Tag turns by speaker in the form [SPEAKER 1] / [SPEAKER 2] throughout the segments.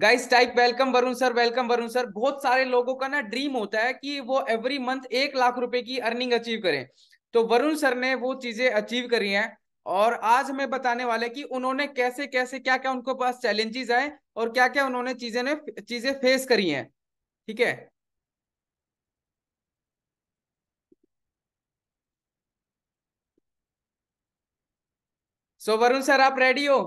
[SPEAKER 1] Guys type welcome Varun sir welcome Varun sir बहुत सारे लोगों का ना ड्रीम होता है कि वो एवरी मंथ एक लाख रुपए की अर्निंग अचीव करें तो वरुण सर ने वो चीजें अचीव करी हैं और आज हमें बताने वाले कि उन्होंने कैसे कैसे क्या क्या उनके पास चैलेंजेस आए और क्या क्या उन्होंने चीजें ने चीजें फेस करी हैं ठीक है सो so, वरुण सर आप रेडी हो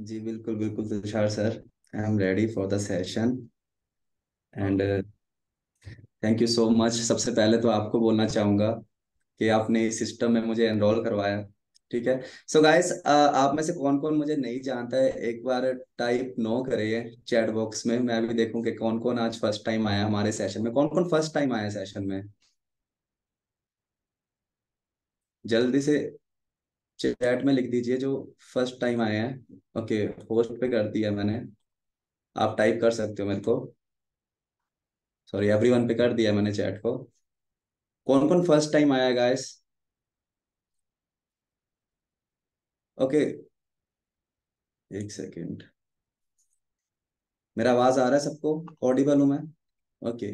[SPEAKER 2] जी बिल्कुल बिल्कुल Tushar sir I am ready for the session and thank you so much सबसे पहले तो आपको बोलना चाहूंगा कि आपने इस सिस्टम में मुझे एनरोल करवाया ठीक है सो so गाइस uh, आप में से कौन कौन मुझे नहीं जानता है एक बार टाइप नो करिए चैट बॉक्स में मैं भी देखूं कि कौन कौन आज फर्स्ट टाइम आया हमारे सेशन में कौन कौन फर्स्ट टाइम आया सेशन में जल्दी से चैट में लिख दीजिए जो फर्स्ट टाइम आए हैं ओके होस्ट पे कर दिया मैंने आप टाइप कर सकते हो मेरे को सॉरी एवरीवन पे कर दिया मैंने चैट को कौन कौन फर्स्ट टाइम आया है गाइस ओके एक सेकेंड मेरा आवाज आ रहा है सबको ऑडिबल हूं मैं ओके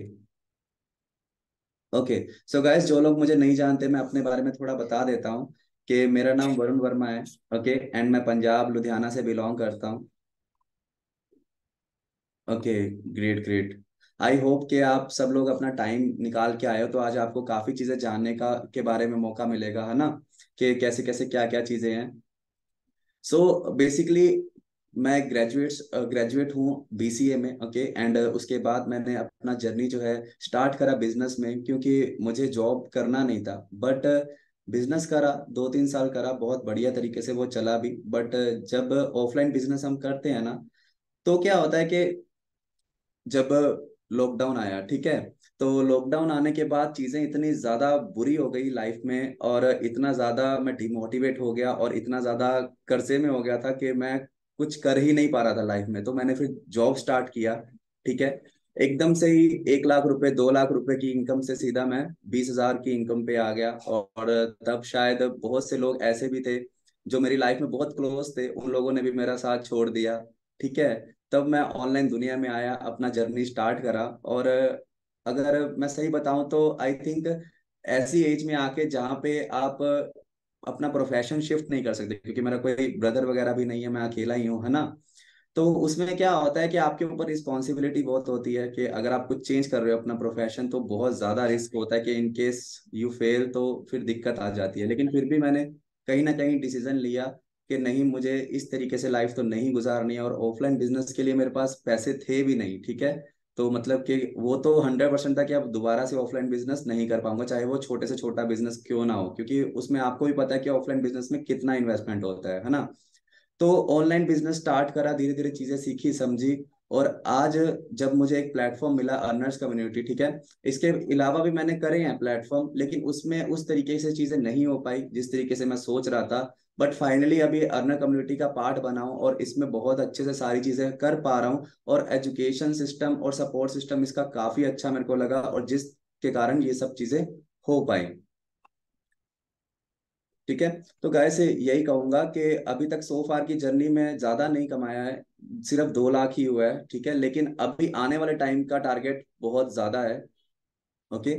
[SPEAKER 2] ओके सो गाइस जो लोग मुझे नहीं जानते मैं अपने बारे में थोड़ा बता देता हूँ कि मेरा नाम वरुण वर्मा है ओके एंड मैं पंजाब लुधियाना से बिलोंग करता हूँ okay great great I hope कि आप सब लोग अपना टाइम निकाल के आए हो तो आज आपको काफी चीजें जानने का के बारे में मौका मिलेगा है ना कि कैसे कैसे क्या क्या चीजें हैं सो so, बेसिकली मैं ग्रेजुएट ग्रेजुएट हूँ बीसीए में ओके okay? एंड उसके बाद मैंने अपना जर्नी जो है स्टार्ट करा बिजनेस में क्योंकि मुझे जॉब करना नहीं था बट बिजनेस करा दो तीन साल करा बहुत बढ़िया तरीके से वो चला भी बट जब ऑफलाइन बिजनेस हम करते हैं ना तो क्या होता है कि जब लॉकडाउन आया ठीक है तो लॉकडाउन आने के बाद चीजें इतनी ज्यादा बुरी हो गई लाइफ में और इतना ज्यादा मैं डिमोटिवेट हो गया और इतना ज्यादा कर्जे में हो गया था कि मैं कुछ कर ही नहीं पा रहा था लाइफ में तो मैंने फिर जॉब स्टार्ट किया ठीक है एकदम से ही एक लाख रुपए दो लाख रुपए की इनकम से सीधा मैं बीस हजार की इनकम पे आ गया और तब शायद बहुत से लोग ऐसे भी थे जो मेरी लाइफ में बहुत क्लोज थे उन लोगों ने भी मेरा साथ छोड़ दिया ठीक है तब मैं ऑनलाइन दुनिया में आया अपना जर्नी स्टार्ट करा और अगर मैं सही बताऊं तो आई थिंक ऐसी एज में आके जहाँ पे आप अपना प्रोफेशन शिफ्ट नहीं कर सकते क्योंकि मेरा कोई ब्रदर वगैरह भी नहीं है मैं अकेला ही हूँ है ना तो उसमें क्या होता है कि आपके ऊपर रिस्पॉन्सिबिलिटी बहुत होती है कि अगर आप कुछ चेंज कर रहे हो अपना प्रोफेशन तो बहुत ज्यादा रिस्क होता है कि इन केस यू फेल तो फिर दिक्कत आ जाती है लेकिन फिर भी मैंने कहीं ना कहीं डिसीजन लिया कि नहीं मुझे इस तरीके से लाइफ तो नहीं गुजारनी है और ऑफलाइन बिजनेस के लिए मेरे पास पैसे थे भी नहीं ठीक है तो मतलब कि वो तो हंड्रेड परसेंट था कि आप दोबारा से ऑफलाइन बिजनेस नहीं कर पाऊंगा चाहे वो छोटे से छोटा बिजनेस क्यों ना हो क्योंकि उसमें आपको भी पता है कि ऑफलाइन बिजनेस में कितना इन्वेस्टमेंट होता है है ना तो ऑनलाइन बिजनेस स्टार्ट करा धीरे धीरे चीजें सीखी समझी और आज जब मुझे एक प्लेटफॉर्म मिला अर्नर्स कम्युनिटी ठीक है इसके अलावा भी मैंने करे हैं प्लेटफॉर्म लेकिन उसमें उस तरीके से चीजें नहीं हो पाई जिस तरीके से मैं सोच रहा था बट फाइनली अभी अर्नर कम्युनिटी का पार्ट बना और इसमें बहुत अच्छे से सारी चीजें कर पा रहा हूँ और एजुकेशन सिस्टम और सपोर्ट सिस्टम इसका काफी अच्छा मेरे को लगा और जिसके कारण ये सब चीजें हो पाई ठीक है तो गाय से यही कहूंगा कि अभी तक सो फार की जर्नी में ज्यादा नहीं कमाया है सिर्फ दो लाख ही हुआ है ठीक है लेकिन अभी आने वाले टाइम का टारगेट बहुत ज्यादा है ओके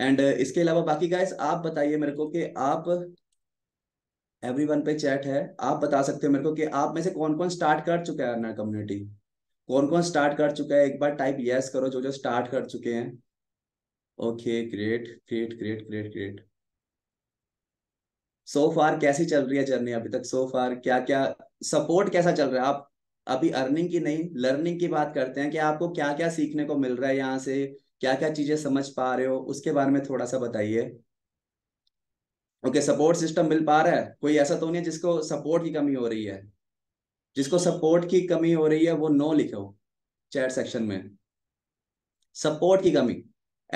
[SPEAKER 2] एंड इसके अलावा बाकी गाइस आप बताइए मेरे को कि आप एवरीवन पे चैट है आप बता सकते हो मेरे को कि आप में से कौन कौन स्टार्ट कर चुका है अर्नर कम्युनिटी कौन कौन स्टार्ट कर चुका है एक बार टाइप यस करो जो जो स्टार्ट कर चुके हैं okay great great great great great so far कैसी चल रही है जर्नी अभी तक सो so फार क्या क्या सपोर्ट कैसा चल रहा है आप अभी अर्निंग की नहीं लर्निंग की बात करते हैं कि आपको क्या क्या सीखने को मिल रहा है यहाँ से क्या क्या चीजें समझ पा रहे हो उसके बारे में थोड़ा सा बताइए ओके सपोर्ट सिस्टम मिल पा रहा है कोई ऐसा तो नहीं है जिसको सपोर्ट की कमी हो रही है जिसको सपोर्ट की कमी हो रही है वो नो लिखो चैट सेक्शन में सपोर्ट की कमी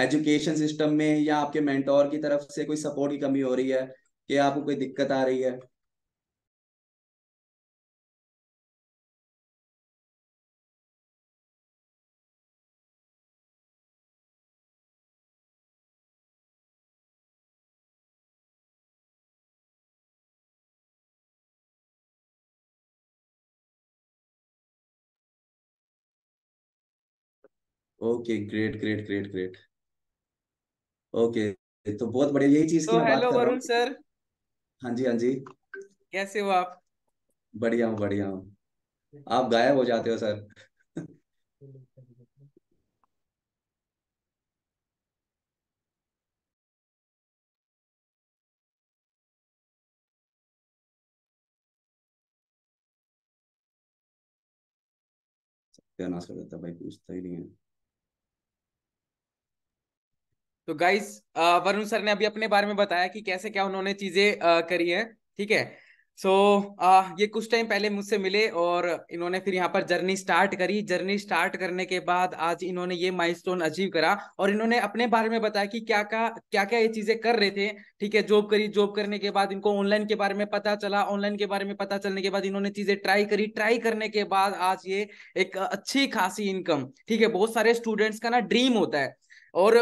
[SPEAKER 2] एजुकेशन सिस्टम में या आपके मेंटोर की तरफ से कोई सपोर्ट की कमी हो रही है कि आपको कोई दिक्कत आ रही है okay great great great great okay तो बहुत बढ़िया यही चीज की हेलो वरुण सर हाँ जी हाँ जी
[SPEAKER 1] कैसे हो आप
[SPEAKER 2] बढ़िया हूँ बढ़िया हूँ आप गायब हो जाते हो सर सत्यानाश कर देता भाई पूछता ही नहीं है
[SPEAKER 1] तो गाइस वरुण सर ने अभी अपने बारे में बताया कि कैसे क्या उन्होंने चीजें करी हैं ठीक है सो so, ये कुछ टाइम पहले मुझसे मिले और इन्होंने फिर यहाँ पर जर्नी स्टार्ट करी जर्नी स्टार्ट करने के बाद आज इन्होंने ये माइलस्टोन अचीव करा और इन्होंने अपने बारे में बताया कि क्या क्या क्या क्या ये चीजें कर रहे थे ठीक है जॉब करी जॉब करने के बाद इनको ऑनलाइन के बारे में पता चला ऑनलाइन के बारे में पता चलने के बाद इन्होंने चीजें ट्राई करी ट्राई करने के बाद आज ये एक अच्छी खासी इनकम ठीक है बहुत सारे स्टूडेंट्स का ना ड्रीम होता है और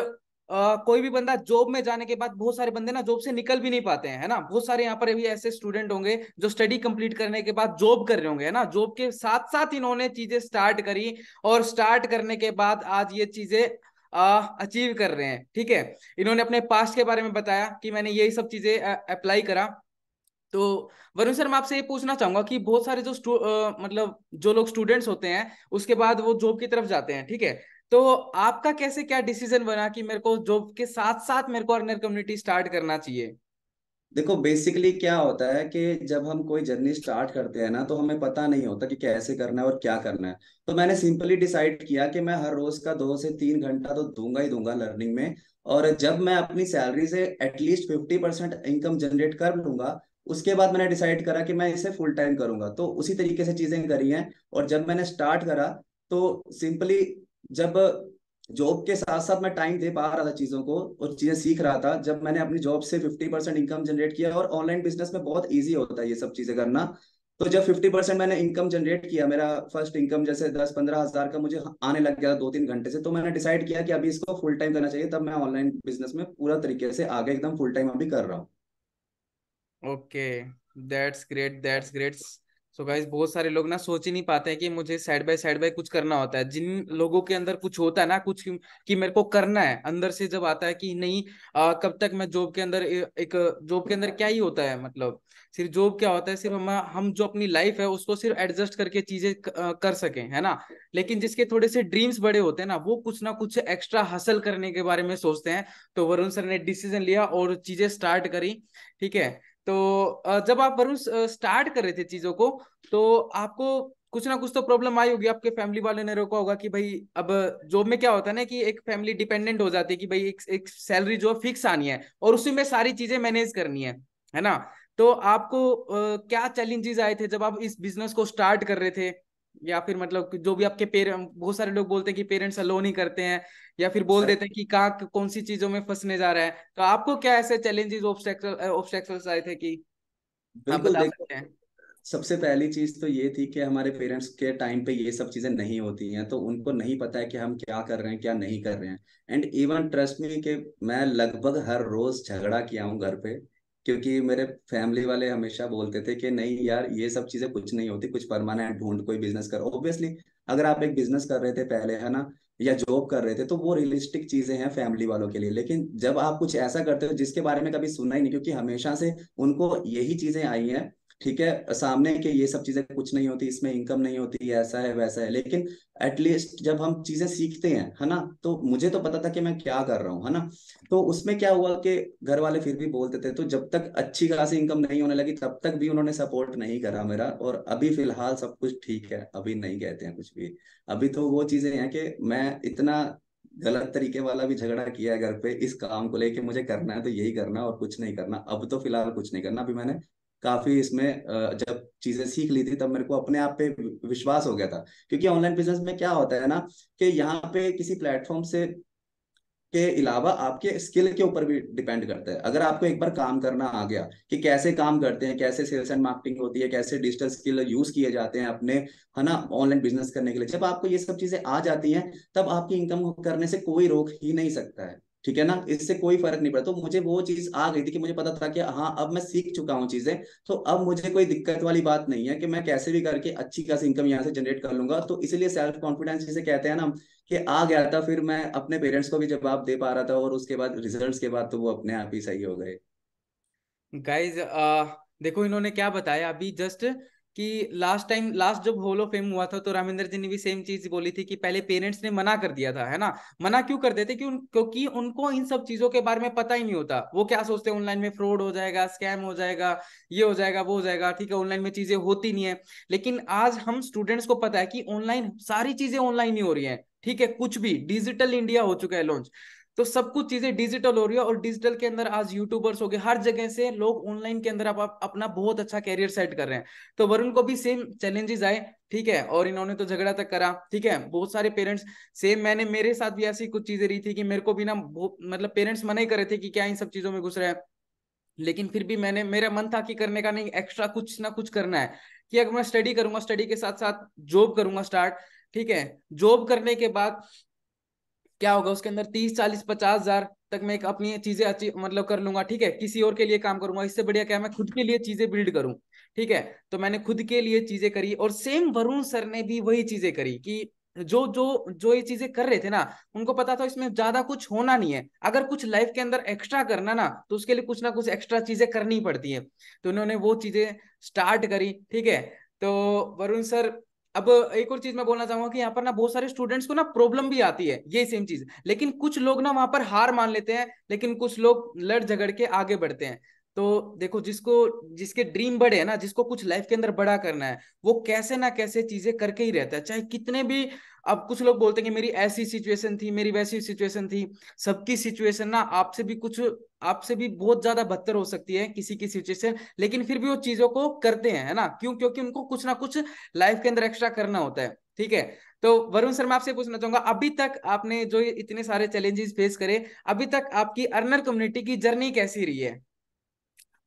[SPEAKER 1] कोई भी बंदा जॉब में जाने के बाद बहुत सारे बंदे ना जॉब से निकल भी नहीं पाते हैं है ना बहुत सारे यहाँ पर भी ऐसे स्टूडेंट होंगे जो स्टडी कंप्लीट करने के बाद जॉब कर रहे होंगे है ना जॉब के साथ साथ इन्होंने चीजें स्टार्ट करी और स्टार्ट करने के बाद आज ये चीजें अचीव कर रहे हैं ठीक है इन्होंने अपने पास्ट के बारे में बताया कि मैंने यही सब चीजें अप्लाई करा तो वरुण सर मैं आपसे ये पूछना चाहूंगा कि बहुत सारे जो आ, मतलब जो लोग स्टूडेंट्स होते हैं उसके बाद वो जॉब की तरफ जाते हैं ठीक है तो आपका कैसे क्या डिसीजन बना कि मेरे को जॉब के साथ साथ मेरे को अर्नर कम्युनिटी स्टार्ट करना चाहिए
[SPEAKER 2] देखो बेसिकली क्या होता है कि जब हम कोई जर्नी स्टार्ट करते हैं ना तो हमें पता नहीं होता कि कैसे करना है और क्या करना है तो मैंने सिंपली डिसाइड किया कि मैं हर रोज का दो से तीन घंटा तो दूंगा ही दूंगा लर्निंग में और जब मैं अपनी सैलरी से at least fifty percent income generate कर लूंगा उसके बाद मैंने डिसाइड करा कि मैं इसे फुल टाइम करूंगा तो उसी तरीके से चीजें करी हैं और जब मैंने स्टार्ट करा तो सिंपली जब जॉब के साथ साथ मैं टाइम दे पा रहा था चीजों को और चीजें सीख रहा था जब मैंने अपनी जॉब से फिफ्टी परसेंट इनकम जनरेट किया और ऑनलाइन बिजनेस में बहुत ईजी होता है ये सब चीजें करना तो जब फिफ्टी परसेंट मैंने इनकम जनरेट किया मेरा फर्स्ट इनकम जैसे दस पंद्रह हजार का मुझे आने लग गया दो तीन घंटे से तो मैंने डिसाइड किया कि अभी इसको फुल टाइम करना चाहिए तब मैं ऑनलाइन बिजनेस में पूरा तरीके से आगे एकदम फुल टाइम अभी कर रहा
[SPEAKER 1] हूँ okay that's great that's great so guys बहुत सारे लोग ना सोच ही नहीं पाते हैं कि मुझे साइड बाय साइड बाय कुछ करना होता है जिन लोगों के अंदर कुछ होता है ना कुछ कि मेरे को करना है अंदर से जब आता है कि नहीं आ, कब तक मैं जॉब के अंदर एक जॉब के अंदर क्या ही होता है मतलब सिर्फ जॉब क्या होता है सिर्फ हम हम जो अपनी लाइफ है उसको सिर्फ एडजस्ट करके चीजें कर सके है ना लेकिन जिसके थोड़े से ड्रीम्स बड़े होते हैं ना वो कुछ ना कुछ एक्स्ट्रा हासिल करने के बारे में सोचते हैं तो वरुण सर ने डिसीजन लिया और चीजें स्टार्ट करी ठीक है तो जब आप वरुण स्टार्ट कर रहे थे चीजों को तो आपको कुछ ना कुछ तो प्रॉब्लम आई होगी आपके फैमिली वाले ने रोका होगा कि भाई अब जॉब में क्या होता है ना कि एक फैमिली डिपेंडेंट हो जाती है कि भाई एक, एक सैलरी जो फिक्स आनी है और उसी में सारी चीजें मैनेज करनी है है ना तो आपको क्या चैलेंजेस आए थे जब आप इस बिजनेस को स्टार्ट कर रहे थे या फिर मतलब जो भी आपके पेरेंट बहुत सारे लोग बोलते हैं कि पेरेंट्स अलो नहीं करते हैं या फिर बोल देते हैं कि कहा कौन सी चीजों में फंसने जा रहा है तो आपको क्या ऐसे चैलेंजेस ऑब्स्टेकल्स आए थे कि आप बता सकते
[SPEAKER 2] हैं सबसे पहली चीज तो ये थी कि हमारे पेरेंट्स के टाइम पे ये सब चीजें नहीं होती हैं तो उनको नहीं पता है कि हम क्या कर रहे हैं क्या नहीं कर रहे हैं एंड इवन ट्रस्ट मी कि मैं लगभग हर रोज झगड़ा किया हूँ घर पे क्योंकि मेरे फैमिली वाले हमेशा बोलते थे कि नहीं यार ये सब चीजें कुछ नहीं होती कुछ परमानेंट ढूंढ कोई बिजनेस करो ऑब्वियसली अगर आप एक बिजनेस कर रहे थे पहले है ना या जॉब कर रहे थे तो वो रियलिस्टिक चीजें हैं फैमिली वालों के लिए लेकिन जब आप कुछ ऐसा करते हो जिसके बारे में कभी सुना ही नहीं क्योंकि हमेशा से उनको यही चीजें आई हैं ठीक है सामने के ये सब चीजें कुछ नहीं होती इसमें इनकम नहीं होती ऐसा है वैसा है लेकिन एटलीस्ट जब हम चीजें सीखते हैं है ना तो मुझे तो पता था कि मैं क्या कर रहा हूँ है ना तो उसमें क्या हुआ कि घर वाले फिर भी बोलते थे तो जब तक अच्छी खासी इनकम नहीं होने लगी तब तक भी उन्होंने सपोर्ट नहीं करा मेरा और अभी फिलहाल सब कुछ ठीक है अभी नहीं कहते हैं कुछ भी अभी तो वो चीजें हैं कि मैं इतना गलत तरीके वाला भी झगड़ा किया है घर पे इस काम को लेके मुझे करना है तो यही करना और कुछ नहीं करना अब तो फिलहाल कुछ नहीं करना अभी मैंने काफी इसमें जब चीजें सीख ली थी तब मेरे को अपने आप पे विश्वास हो गया था क्योंकि ऑनलाइन बिजनेस में क्या होता है ना कि यहाँ पे किसी प्लेटफॉर्म से के अलावा आपके स्किल के ऊपर भी डिपेंड करता है अगर आपको एक बार काम करना आ गया कि कैसे काम करते हैं कैसे सेल्स एंड मार्केटिंग होती है कैसे डिजिटल स्किल यूज किए जाते हैं अपने है ना ऑनलाइन बिजनेस करने के लिए जब आपको ये सब चीजें आ जाती हैं तब आपकी इनकम करने से कोई रोक ही नहीं सकता है ठीक है ना इससे कोई फर्क नहीं पड़ा तो मुझे वो चीज आ गई थी कि मुझे पता था कि हाँ अब मैं सीख चुका हूँ चीजें तो अब मुझे कोई दिक्कत वाली बात नहीं है कि मैं कैसे भी करके अच्छी खासी इनकम यहाँ से जनरेट कर लूंगा तो इसीलिए सेल्फ कॉन्फिडेंस जिसे कहते हैं ना कि आ गया था फिर मैं अपने पेरेंट्स को भी जवाब दे पा रहा था और उसके बाद रिजल्ट के बाद तो वो अपने आप ही सही हो गए
[SPEAKER 1] गाइज देखो इन्होंने क्या बताया अभी जस्ट कि लास्ट टाइम लास्ट जब होलो फेम हुआ था तो रामेंद्र जी ने भी सेम चीज बोली थी कि पहले पेरेंट्स ने मना कर दिया था है ना मना क्यों कर देते कि उन क्योंकि उनको इन सब चीजों के बारे में पता ही नहीं होता वो क्या सोचते हैं ऑनलाइन में फ्रॉड हो जाएगा स्कैम हो जाएगा ये हो जाएगा वो हो जाएगा ठीक है ऑनलाइन में चीजें होती नहीं है लेकिन आज हम स्टूडेंट्स को पता है कि ऑनलाइन सारी चीजें ऑनलाइन ही हो रही है ठीक है कुछ भी डिजिटल इंडिया हो चुका है लॉन्च तो सब कुछ चीजें डिजिटल हो रही है और डिजिटल के अंदर आज यूट्यूबर्स हो गए हर जगह से लोग ऑनलाइन के अंदर आप, अपना बहुत अच्छा कैरियर सेट कर रहे हैं तो वरुण को भी सेम चैलेंजेस आए ठीक है और इन्होंने तो झगड़ा तक करा ठीक है बहुत सारे पेरेंट्स सेम मैंने मेरे साथ भी ऐसी कुछ चीजें रही थी कि मेरे को भी ना मतलब पेरेंट्स मना ही करे थे कि क्या इन सब चीजों में घुस रहा है लेकिन फिर भी मैंने मेरा मन था कि करने का नहीं एक्स्ट्रा कुछ ना कुछ करना है कि अगर मैं स्टडी करूंगा स्टडी के साथ साथ जॉब करूंगा स्टार्ट ठीक है जॉब करने के बाद क्या होगा उसके अंदर तीस चालीस पचास हजार तक मैं अपनी चीजें अच्छी मतलब कर लूंगा ठीक है किसी और के लिए काम करूंगा इससे बढ़िया क्या मैं खुद के लिए चीजें बिल्ड करूं ठीक है तो मैंने खुद के लिए चीजें करी और सेम वरुण सर ने भी वही चीजें करी कि जो जो जो ये चीजें कर रहे थे ना उनको पता था इसमें ज्यादा कुछ होना नहीं है अगर कुछ लाइफ के अंदर एक्स्ट्रा करना ना तो उसके लिए कुछ ना कुछ एक्स्ट्रा चीजें करनी पड़ती है तो उन्होंने वो चीजें स्टार्ट करी ठीक है तो वरुण सर अब एक और चीज मैं बोलना चाहूंगा कि यहाँ पर ना बहुत सारे स्टूडेंट्स को ना प्रॉब्लम भी आती है ये सेम चीज लेकिन कुछ लोग ना वहां पर हार मान लेते हैं लेकिन कुछ लोग लड़ झगड़ के आगे बढ़ते हैं तो देखो जिसको जिसके ड्रीम बड़े है ना जिसको कुछ लाइफ के अंदर बड़ा करना है वो कैसे ना कैसे चीजें करके ही रहता है चाहे कितने भी अब कुछ लोग बोलते हैं कि मेरी ऐसी सिचुएशन थी मेरी वैसी सिचुएशन थी सबकी सिचुएशन ना आपसे भी कुछ आपसे भी बहुत ज्यादा बदतर हो सकती है किसी की सिचुएशन लेकिन फिर भी वो चीजों को करते हैं है ना क्यों क्योंकि उनको कुछ ना कुछ लाइफ के अंदर एक्स्ट्रा करना होता है ठीक है तो वरुण सर मैं आपसे पूछना चाहूंगा अभी तक आपने जो इतने सारे चैलेंजेस फेस करे अभी तक आपकी अर्नर कम्युनिटी की जर्नी कैसी रही है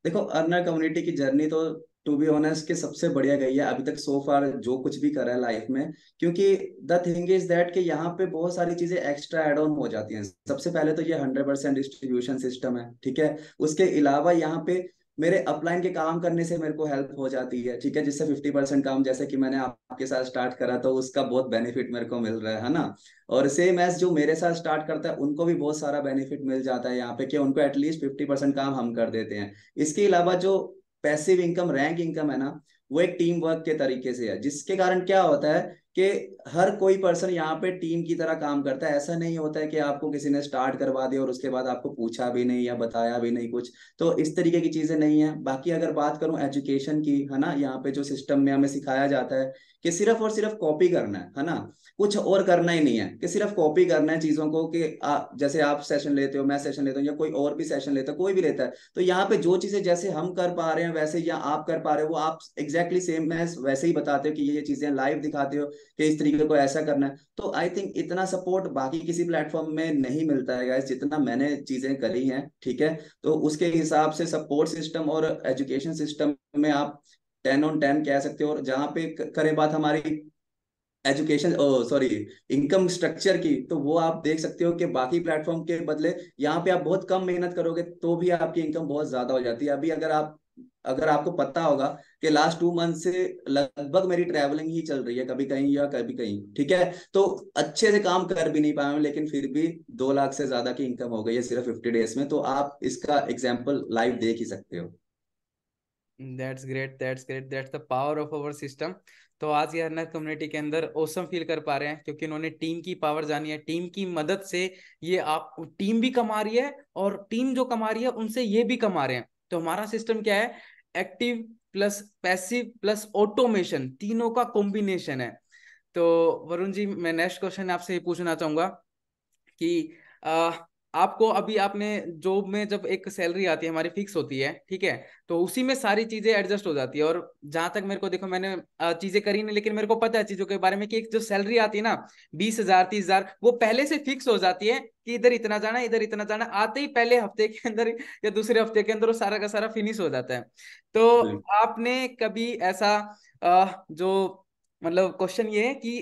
[SPEAKER 2] देखो अर्नर कम्युनिटी की जर्नी तो टू बी ऑनेस्ट की सबसे बढ़िया गई है अभी तक सो फार जो कुछ भी करा है लाइफ में क्योंकि द थिंग इज दैट कि यहाँ पे बहुत सारी चीजें एक्स्ट्रा एड ऑन हो जाती हैं सबसे पहले तो ये हंड्रेड परसेंट डिस्ट्रीब्यूशन सिस्टम है ठीक है उसके अलावा यहाँ पे मेरे अपलाइन के काम करने से मेरे को हेल्प हो जाती है ठीक है जिससे फिफ्टी परसेंट काम जैसे कि मैंने आपके साथ स्टार्ट करा तो उसका बहुत बेनिफिट मेरे को मिल रहा है ना और सेम एज जो मेरे साथ स्टार्ट करता है उनको भी बहुत सारा बेनिफिट मिल जाता है यहाँ पे कि उनको एटलीस्ट फिफ्टी परसेंट काम हम कर देते हैं इसके अलावा जो पैसिव इनकम रैंक इनकम है ना वो एक टीम वर्क के तरीके से है जिसके कारण क्या होता है कि हर कोई पर्सन यहाँ पे टीम की तरह काम करता है ऐसा नहीं होता है कि आपको किसी ने स्टार्ट करवा दिया और उसके बाद आपको पूछा भी नहीं या बताया भी नहीं कुछ तो इस तरीके की चीजें नहीं है बाकी अगर बात करूँ एजुकेशन की है ना यहाँ पे जो सिस्टम में हमें सिखाया जाता है कि सिर्फ और सिर्फ कॉपी करना है है ना कुछ और करना ही नहीं है कि सिर्फ कॉपी करना है चीजों को कि आ, जैसे आप सेशन लेते हो मैं सेशन लेता हूँ या कोई और भी सेशन लेता है कोई भी लेता है तो यहाँ पे जो चीजें जैसे हम कर पा रहे हैं वैसे या आप कर पा रहे हो वो आप एग्जैक्टली सेम है वैसे ही बताते हो कि ये ये चीजें लाइव दिखाते हो कि इस तरीके को ऐसा करना है तो आई थिंक इतना सपोर्ट बाकी किसी प्लेटफॉर्म में नहीं मिलता है गाइस जितना मैंने चीजें करी हैं ठीक है तो उसके हिसाब से सपोर्ट सिस्टम और एजुकेशन सिस्टम में आप टेन ऑन टेन कह सकते हो और जहाँ पे करे बात हमारी एजुकेशन सॉरी इनकम स्ट्रक्चर की तो वो आप देख सकते हो कि बाकी प्लेटफॉर्म के बदले यहाँ पे आप बहुत कम मेहनत करोगे तो भी आपकी इनकम बहुत ज्यादा हो जाती है अभी अगर आप अगर आपको पता होगा कि लास्ट टू मंथ से लगभग मेरी ट्रैवलिंग ही चल रही है कभी कहीं या कभी कहीं ठीक है तो अच्छे से काम कर भी नहीं पाया लेकिन फिर भी दो लाख से ज्यादा की इनकम हो गई है सिर्फ फिफ्टी डेज में तो आप इसका एग्जाम्पल लाइव देख ही सकते हो
[SPEAKER 1] that's great that's great that's the power of our system तो आज ये हरनर कम्युनिटी के अंदर ओसम फील कर पा रहे हैं क्योंकि उन्होंने टीम की पावर जानी है टीम की मदद से ये आप टीम भी कमा रही है और टीम जो कमा रही है उनसे ये भी कमा रहे हैं तो हमारा सिस्टम क्या है active plus passive plus automation तीनों का कॉम्बिनेशन है तो वरुण जी मैं नेक्स्ट क्वेश्चन आपसे ये पूछना चाहूंगा कि आपको अभी आपने जॉब में जब एक सैलरी आती है हमारी फिक्स होती है ठीक है तो उसी में सारी चीजें एडजस्ट हो जाती है और जहां तक मेरे को देखो मैंने चीजें करी नहीं लेकिन मेरे को पता है चीजों के बारे में कि एक जो सैलरी आती है ना बीस हजार तीस हजार वो पहले से फिक्स हो जाती है कि इधर इतना जाना इधर इतना जाना आते ही पहले हफ्ते के अंदर या दूसरे हफ्ते के अंदर वो सारा का सारा फिनिश हो जाता है तो आपने कभी ऐसा जो मतलब क्वेश्चन ये है कि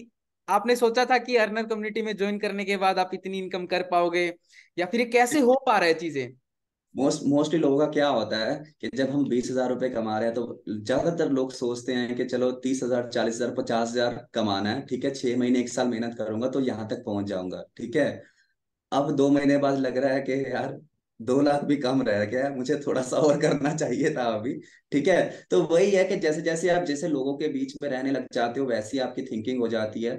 [SPEAKER 1] आपने सोचा था कि
[SPEAKER 2] अर्नर कम्युनिटी में ज्वाइन करने के बाद आप इतनी इनकम
[SPEAKER 1] कर पाओगे या फिर कैसे हो पा रहा है चीजें
[SPEAKER 2] मोस्ट मोस्टली लोगों का क्या होता है कि जब हम बीस हजार रुपए कमा रहे हैं तो ज्यादातर लोग सोचते हैं कि चलो तीस हजार चालीस हजार पचास हजार कमाना है ठीक है छह महीने एक साल मेहनत करूंगा तो यहाँ तक पहुंच जाऊंगा ठीक है अब दो महीने बाद लग रहा है कि यार दो लाख भी कम रह गया मुझे थोड़ा सा और करना चाहिए था अभी ठीक है तो वही है कि जैसे जैसे आप जैसे लोगों के बीच में रहने लग जाते हो वैसी आपकी थिंकिंग हो जाती है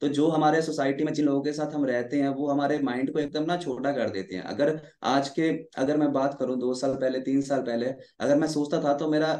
[SPEAKER 2] तो जो हमारे सोसाइटी में जिन लोगों के साथ हम रहते हैं वो हमारे माइंड को एकदम ना छोटा कर देते हैं अगर आज के अगर मैं बात करूं दो साल पहले तीन साल पहले अगर मैं सोचता था तो मेरा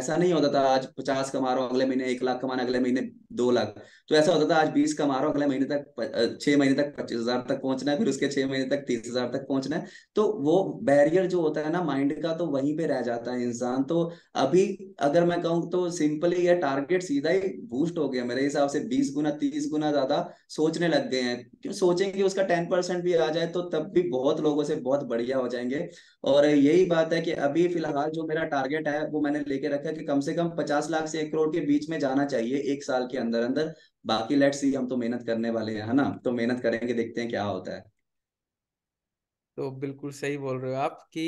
[SPEAKER 2] ऐसा नहीं होता था आज पचास कमा रहा हूँ अगले महीने एक लाख कमाना अगले महीने दो लाख तो ऐसा होता था आज बीस कमा रहा हूँ अगले महीने तक छह महीने तक पच्चीस हजार तक पहुंचना है फिर उसके छह महीने तक तीस हजार तक पहुंचना है तो वो बैरियर जो होता है ना माइंड का तो वहीं पे रह जाता है इंसान तो अभी अगर मैं कहूँ तो सिंपली ये टारगेट सीधा ही बूस्ट हो गया मेरे हिसाब से बीस गुना तीस गुना ज्यादा सोचने लग गए हैं क्यों सोचेंगे उसका टेन परसेंट भी आ जाए तो तब भी बहुत लोगों से बहुत बढ़िया हो जाएंगे और यही बात है कि अभी फिलहाल जो मेरा टारगेट है वो मैंने लेके रखा है कि कम से कम पचास लाख से एक करोड़ के बीच में जाना चाहिए एक साल के अंदर अंदर बाकी लेट्स सी हम तो मेहनत करने वाले हैं है ना तो मेहनत करेंगे देखते हैं क्या होता है
[SPEAKER 1] तो बिल्कुल सही बोल रहे हो आप कि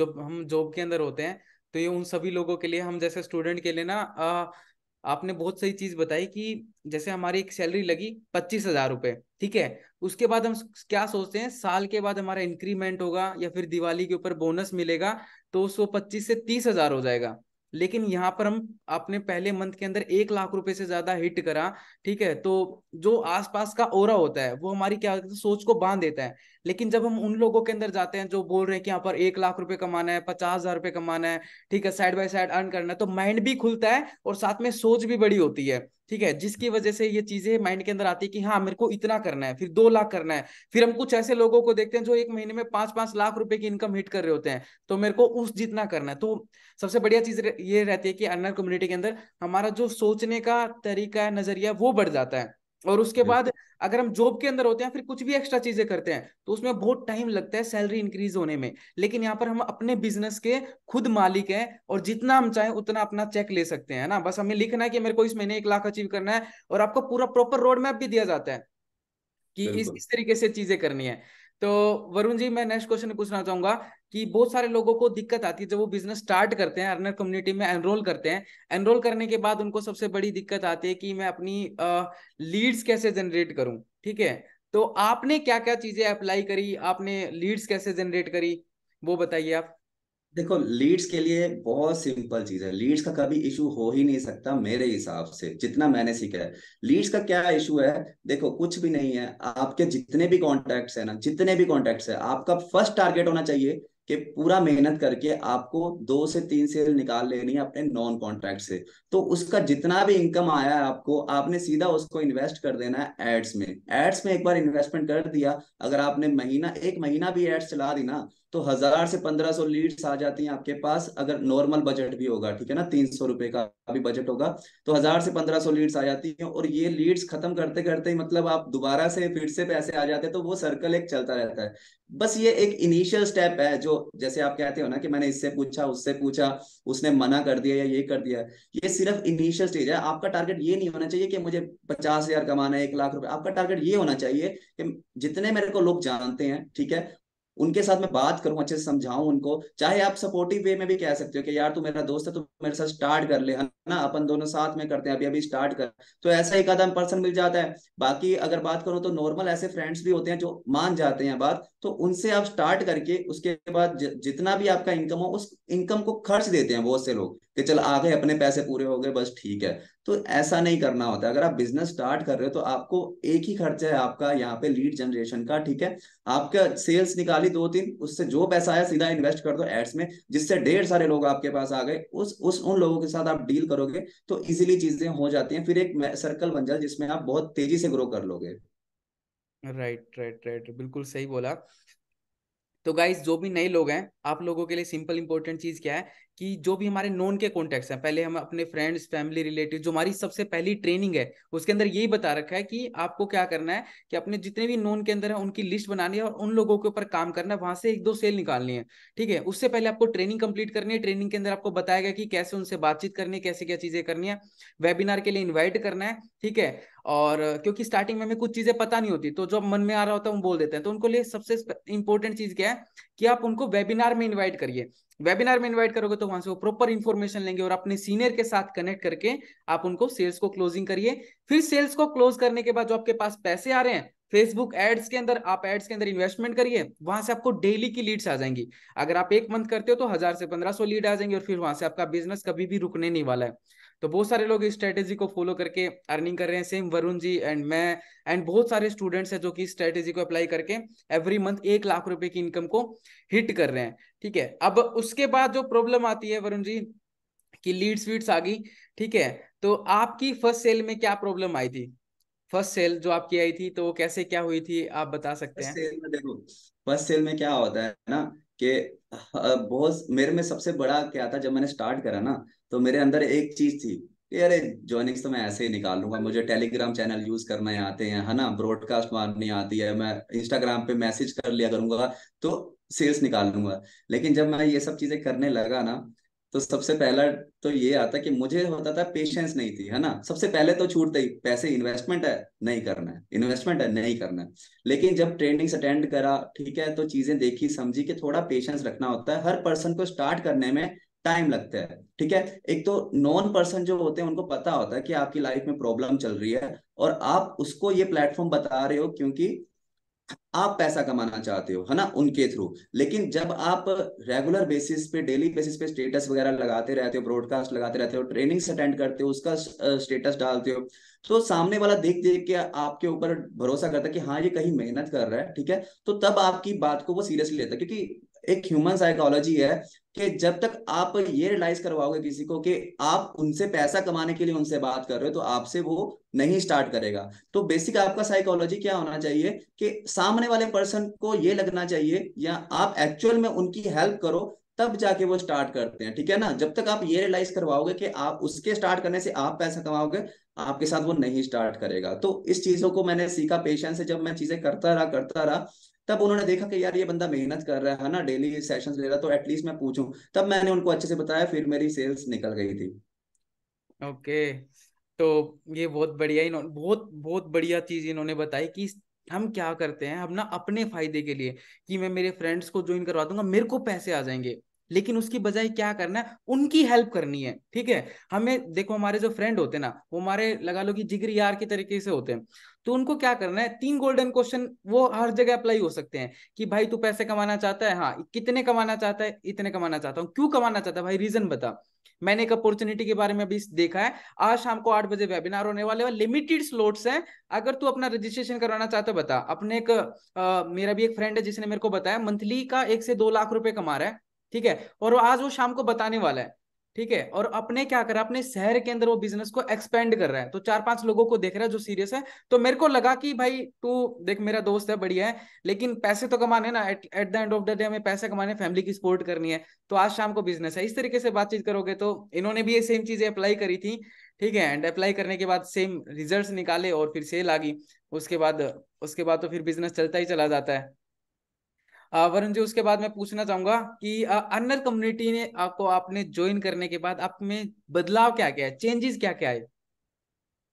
[SPEAKER 1] जब हम जॉब के अंदर होते हैं तो ये उन सभी लोगों के लिए हम जैसे स्टूडेंट के लिए ना आपने बहुत सही चीज बताई कि जैसे हमारी एक सैलरी लगी पच्चीस हजार रुपए ठीक है उसके बाद हम क्या सोचते हैं साल के बाद हमारा इंक्रीमेंट होगा या फिर दिवाली के ऊपर बोनस मिलेगा तो उसको पच्चीस से तीस हजार हो जाएगा लेकिन यहाँ पर हम अपने पहले मंथ के अंदर एक लाख रुपए से ज्यादा हिट करा ठीक है तो जो आसपास का ओरा होता है वो हमारी क्या सोच को बांध देता है लेकिन जब हम उन लोगों के अंदर जाते हैं जो बोल रहे हैं कि यहाँ पर एक लाख रुपए कमाना है पचास हजार रुपए कमाना है ठीक है साइड बाय साइड अर्न करना है तो माइंड भी खुलता है और साथ में सोच भी बड़ी होती है ठीक है जिसकी वजह से ये चीजें माइंड के अंदर आती है कि हाँ मेरे को इतना करना है फिर दो लाख करना है फिर हम कुछ ऐसे लोगों को देखते हैं जो एक महीने में पांच पांच लाख रुपए की इनकम हिट कर रहे होते हैं तो मेरे को उस जितना करना है तो सबसे बढ़िया चीज ये रहती है कि अनर कम्युनिटी के अंदर हमारा जो सोचने का तरीका है नजरिया वो बढ़ जाता है और उसके बाद अगर हम जॉब के अंदर होते हैं फिर कुछ भी एक्स्ट्रा चीजें करते हैं तो उसमें बहुत टाइम लगता है सैलरी इंक्रीज होने में लेकिन यहाँ पर हम अपने बिजनेस के खुद मालिक हैं और जितना हम चाहें उतना अपना चेक ले सकते हैं ना बस हमें लिखना है कि मेरे को इस महीने एक लाख अचीव करना है और आपको पूरा प्रॉपर रोड मैप भी दिया जाता है कि इस, इस तरीके से चीजें करनी है तो वरुण जी मैं नेक्स्ट क्वेश्चन पूछना चाहूंगा कि बहुत सारे लोगों को दिक्कत आती है जब वो बिजनेस स्टार्ट करते हैं अर्नर कम्युनिटी में एनरोल करते हैं एनरोल करने के बाद उनको सबसे बड़ी दिक्कत आती है कि मैं अपनी लीड्स कैसे जनरेट करूं ठीक है तो आपने क्या क्या चीजें अप्लाई करी आपने लीड्स कैसे जनरेट करी
[SPEAKER 2] वो बताइए आप देखो लीड्स के लिए बहुत सिंपल चीज है लीड्स का कभी इशू हो ही नहीं सकता मेरे हिसाब से जितना मैंने सीखा है लीड्स का क्या इशू है देखो कुछ भी नहीं है आपके जितने भी कॉन्टेक्ट्स है ना जितने भी कॉन्टेक्ट्स है आपका फर्स्ट टारगेट होना चाहिए कि पूरा मेहनत करके आपको दो से तीन सेल निकाल लेनी है अपने नॉन कॉन्ट्रैक्ट से तो उसका जितना भी इनकम आया है आपको आपने सीधा उसको इन्वेस्ट कर देना है एड्स में एड्स में एक बार इन्वेस्टमेंट कर दिया अगर आपने महीना एक महीना भी एड्स चला दी ना तो हजार से पंद्रह सौ लीड्स आ जाती हैं आपके पास अगर नॉर्मल बजट भी होगा ठीक है ना तीन सौ रुपए का भी बजट होगा तो हजार से पंद्रह सौ लीड्स आ जाती हैं और ये लीड्स खत्म करते करते ही मतलब आप दोबारा से फिर से पैसे आ जाते हैं तो वो सर्कल एक चलता रहता है बस ये एक इनिशियल स्टेप है जो जैसे आप कहते हो ना कि मैंने इससे पूछा उससे पूछा उसने मना कर दिया या ये कर दिया ये सिर्फ इनिशियल स्टेज है आपका टारगेट ये नहीं होना चाहिए कि मुझे पचास हजार कमाना है एक लाख रुपए आपका टारगेट ये होना चाहिए कि जितने मेरे को लोग जानते हैं ठीक है उनके साथ मैं बात करूं अच्छे से समझाऊं उनको चाहे आप सपोर्टिव वे में भी कह सकते हो कि यार तू मेरा दोस्त है तू मेरे साथ स्टार्ट कर ले है ना अपन दोनों साथ में करते हैं अभी अभी स्टार्ट कर तो ऐसा एक आधा पर्सन मिल जाता है बाकी अगर बात करूं तो नॉर्मल ऐसे फ्रेंड्स भी होते हैं जो मान जाते हैं बात तो उनसे आप स्टार्ट करके उसके बाद जितना भी आपका इनकम हो उस इनकम को खर्च देते हैं बहुत से लोग कि चल आ गए अपने पैसे पूरे हो गए बस ठीक है तो ऐसा नहीं करना होता अगर आप बिजनेस स्टार्ट कर रहे हो तो आपको एक ही खर्चा है आपका यहाँ पे लीड जनरेशन का ठीक है आपका सेल्स निकाली दो तीन उससे जो पैसा आया सीधा इन्वेस्ट कर दो एड्स में जिससे ढेर सारे लोग आपके पास आ गए उस उस उन लोगों के साथ आप डील करोगे तो इजिली चीजें हो जाती हैं फिर एक सर्कल बन जाए जिसमें आप बहुत तेजी से ग्रो कर लोगे
[SPEAKER 1] राइट राइट राइट बिल्कुल सही बोला तो गाइज जो भी नए लोग हैं आप लोगों के लिए सिंपल इंपॉर्टेंट चीज क्या है कि जो भी हमारे नॉन के कॉन्टेक्ट हैं पहले हम अपने फ्रेंड्स फैमिली रिलेटिव जो हमारी सबसे पहली ट्रेनिंग है उसके अंदर यही बता रखा है कि आपको क्या करना है कि अपने जितने भी नॉन के अंदर है उनकी लिस्ट बनानी है और उन लोगों के ऊपर काम करना है वहां से एक दो सेल निकालनी है ठीक है उससे पहले आपको ट्रेनिंग कंप्लीट करनी है ट्रेनिंग के अंदर आपको बताया गया कि कैसे उनसे बातचीत करनी है कैसे क्या चीजें करनी है वेबिनार के लिए इन्वाइट करना है ठीक है और क्योंकि स्टार्टिंग में हमें कुछ चीजें पता नहीं होती तो जब मन में आ रहा होता है वो बोल देते हैं तो उनको लिए सबसे इंपॉर्टेंट चीज क्या है कि आप उनको वेबिनार में इन्वाइट करिए वेबिनार में इनवाइट करोगे तो वहां से वो प्रॉपर इन्फॉर्मेशन लेंगे और अपने सीनियर के साथ कनेक्ट करके आप उनको सेल्स को क्लोजिंग करिए फिर सेल्स को क्लोज करने के बाद जो आपके पास पैसे आ रहे हैं फेसबुक एड्स के अंदर आप एड्स के अंदर इन्वेस्टमेंट करिए वहां से आपको डेली की लीड्स आ जाएंगी अगर आप एक मंथ करते हो तो हजार से पंद्रह सौ लीड आ जाएंगे और फिर वहां से आपका बिजनेस कभी भी रुकने नहीं वाला है तो बहुत सारे लोग इस स्ट्रेटेजी को फॉलो करके अर्निंग कर रहे हैं सेम वरुण जी एंड मैं एंड बहुत सारे स्टूडेंट्स हैं जो कि स्ट्रेटेजी को अप्लाई करके एवरी मंथ एक लाख रुपए की इनकम को हिट कर रहे हैं ठीक है अब उसके बाद जो प्रॉब्लम आती है वरुण जी की लीड्स वीड्स आ गई ठीक है तो आपकी फर्स्ट सेल में क्या प्रॉब्लम आई थी फर्स्ट सेल जो आपकी आई थी तो कैसे क्या हुई थी आप बता सकते हैं फर्स्ट
[SPEAKER 2] सेल में क्या होता है ना कि बहुत मेरे में सबसे बड़ा क्या था जब मैंने स्टार्ट करा ना तो मेरे अंदर एक चीज थी अरे ज्वाइनिंग्स तो मैं ऐसे ही निकाल लूंगा मुझे टेलीग्राम चैनल यूज करने आते हैं है ना ब्रॉडकास्ट मारनी आती है मैं इंस्टाग्राम पे मैसेज कर लिया करूंगा तो सेल्स निकाल लूंगा लेकिन जब मैं ये सब चीजें करने लगा ना तो सबसे पहला तो ये आता कि मुझे होता था पेशेंस नहीं थी है ना सबसे पहले तो छूटते ही पैसे इन्वेस्टमेंट है नहीं करना है इन्वेस्टमेंट है नहीं करना है लेकिन जब ट्रेनिंग्स अटेंड करा ठीक है तो चीजें देखी समझी कि थोड़ा पेशेंस रखना होता है हर पर्सन को स्टार्ट करने में टाइम लगता है ठीक है एक तो नॉन पर्सन जो होते हैं उनको पता होता है कि आपकी लाइफ में प्रॉब्लम चल रही है और आप उसको ये प्लेटफॉर्म बता रहे हो क्योंकि आप पैसा कमाना चाहते हो है ना उनके थ्रू लेकिन जब आप रेगुलर बेसिस पे डेली बेसिस पे स्टेटस वगैरह लगाते रहते हो ब्रॉडकास्ट लगाते रहते हो ट्रेनिंग्स अटेंड करते हो उसका स्टेटस डालते हो तो सामने वाला देख देख के आपके ऊपर भरोसा करता है कि हाँ ये कहीं मेहनत कर रहा है ठीक है तो तब आपकी बात को वो सीरियसली लेता है क्योंकि एक ह्यूमन साइकोलॉजी है कि जब तक आप ये रियलाइज करवाओगे किसी को कि आप उनसे पैसा कमाने के लिए उनसे बात कर रहे हो तो आपसे वो नहीं स्टार्ट करेगा तो बेसिक आपका साइकोलॉजी क्या होना चाहिए कि सामने वाले पर्सन को ये लगना चाहिए या आप एक्चुअल में उनकी हेल्प करो तब जाके वो स्टार्ट करते हैं ठीक है ना जब तक आप ये रियलाइज करवाओगे कि आप उसके स्टार्ट करने से आप पैसा कमाओगे आपके साथ वो नहीं स्टार्ट करेगा तो इस चीजों को मैंने सीखा पेशेंस से जब मैं चीजें करता रहा करता रहा तब उन्होंने देखा कि यार ये बंदा मेहनत कर रहा है ना डेली सेशंस ले रहा तो एटलीस्ट मैं पूछूं तब मैंने उनको अच्छे से बताया फिर मेरी सेल्स निकल गई थी
[SPEAKER 1] ओके तो ये बहुत बढ़िया इन्होंने बहुत बहुत बढ़िया चीज इन्होंने बताई कि हम क्या करते हैं अपना अपने फायदे के लिए कि मैं मेरे फ्रेंड्स को ज्वाइन करवा दूंगा मेरे को पैसे आ जाएंगे लेकिन उसकी बजाय क्या करना है उनकी हेल्प करनी है ठीक है हमें देखो हमारे जो फ्रेंड होते हैं ना वो हमारे लगा लो कि जिगर यार के तरीके से होते हैं तो उनको क्या करना है तीन गोल्डन क्वेश्चन वो हर जगह अप्लाई हो सकते हैं कि भाई तू पैसे कमाना चाहता है हाँ कितने कमाना चाहता है इतने कमाना चाहता हूँ क्यों कमाना चाहता है भाई रीजन बता मैंने एक अपॉर्चुनिटी के बारे में अभी देखा है आज शाम को आठ बजे वेबिनार होने वाले हैं लिमिटेड स्लॉट्स हैं अगर तू अपना रजिस्ट्रेशन करवाना चाहता बता अपने एक आ, मेरा भी एक फ्रेंड है जिसने मेरे को बताया मंथली का एक से दो लाख रुपए कमा रहा है ठीक है और आज वो शाम को बताने वाला है ठीक है और अपने क्या कर रहा है अपने शहर के अंदर वो बिजनेस को एक्सपेंड कर रहा है तो चार पांच लोगों को देख रहा है जो सीरियस है तो मेरे को लगा कि भाई तू देख मेरा दोस्त है बढ़िया है लेकिन पैसे तो कमाने ना at at the end of the day हमें पैसे कमाने फैमिली की सपोर्ट करनी है तो आज शाम को बिजनेस है इस तरीके से बातचीत करोगे तो इन्होंने भी ये सेम चीजें अप्लाई करी थी ठीक है एंड अप्लाई करने के बाद सेम रिजल्ट निकाले और फिर सेल आ गई उसके बाद उसके बाद तो फिर बिजनेस चलता ही चला जाता है वरुण जी उसके बाद मैं पूछना चाहूंगा कि अन्नर कम्युनिटी ने आपको आपने ज्वाइन करने के बाद आप में बदलाव क्या क्या है चेंजेस क्या क्या है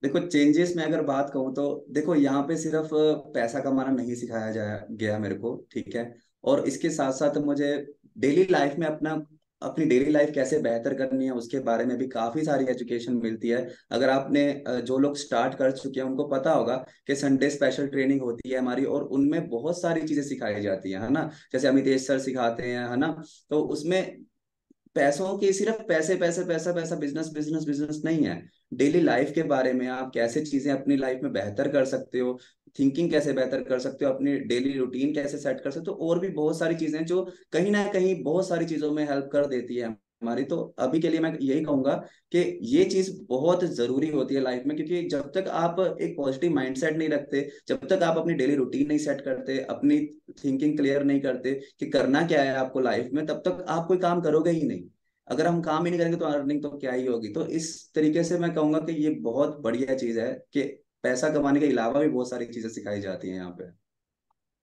[SPEAKER 2] देखो चेंजेस में अगर बात कहूँ तो देखो यहाँ पे सिर्फ पैसा कमाना नहीं सिखाया जाया गया मेरे को ठीक है और इसके साथ साथ मुझे डेली लाइफ में अपना अपनी डेली लाइफ कैसे बेहतर करनी है उसके बारे में भी काफी सारी एजुकेशन मिलती है अगर आपने जो लोग स्टार्ट कर चुके हैं उनको पता होगा कि संडे स्पेशल ट्रेनिंग होती है हमारी और उनमें बहुत सारी चीजें सिखाई जाती है है ना जैसे अमितेश सर सिखाते हैं है ना तो उसमें पैसों के सिर्फ पैसे पैसे पैसा पैसा बिजनेस बिजनेस बिजनेस नहीं है डेली लाइफ के बारे में आप कैसे चीजें अपनी लाइफ में बेहतर कर सकते हो थिंकिंग कैसे बेहतर कर सकते हो अपनी डेली रूटीन कैसे सेट कर सकते हो तो और भी बहुत सारी चीजें जो कहीं ना कहीं बहुत सारी चीजों में हेल्प कर देती है हमारी तो अभी के लिए मैं यही कहूंगा कि ये चीज बहुत जरूरी होती है लाइफ में क्योंकि जब तक आप एक पॉजिटिव माइंडसेट नहीं रखते जब तक आप अपनी डेली रूटीन नहीं सेट करते अपनी थिंकिंग क्लियर नहीं करते कि करना क्या है आपको लाइफ में तब तक आप कोई काम करोगे ही नहीं अगर हम काम ही नहीं करेंगे तो अर्निंग तो क्या ही होगी तो इस तरीके से मैं कहूंगा कि ये बहुत बढ़िया चीज है कि पैसा कमाने के अलावा भी बहुत सारी चीजें सिखाई जाती है यहाँ पे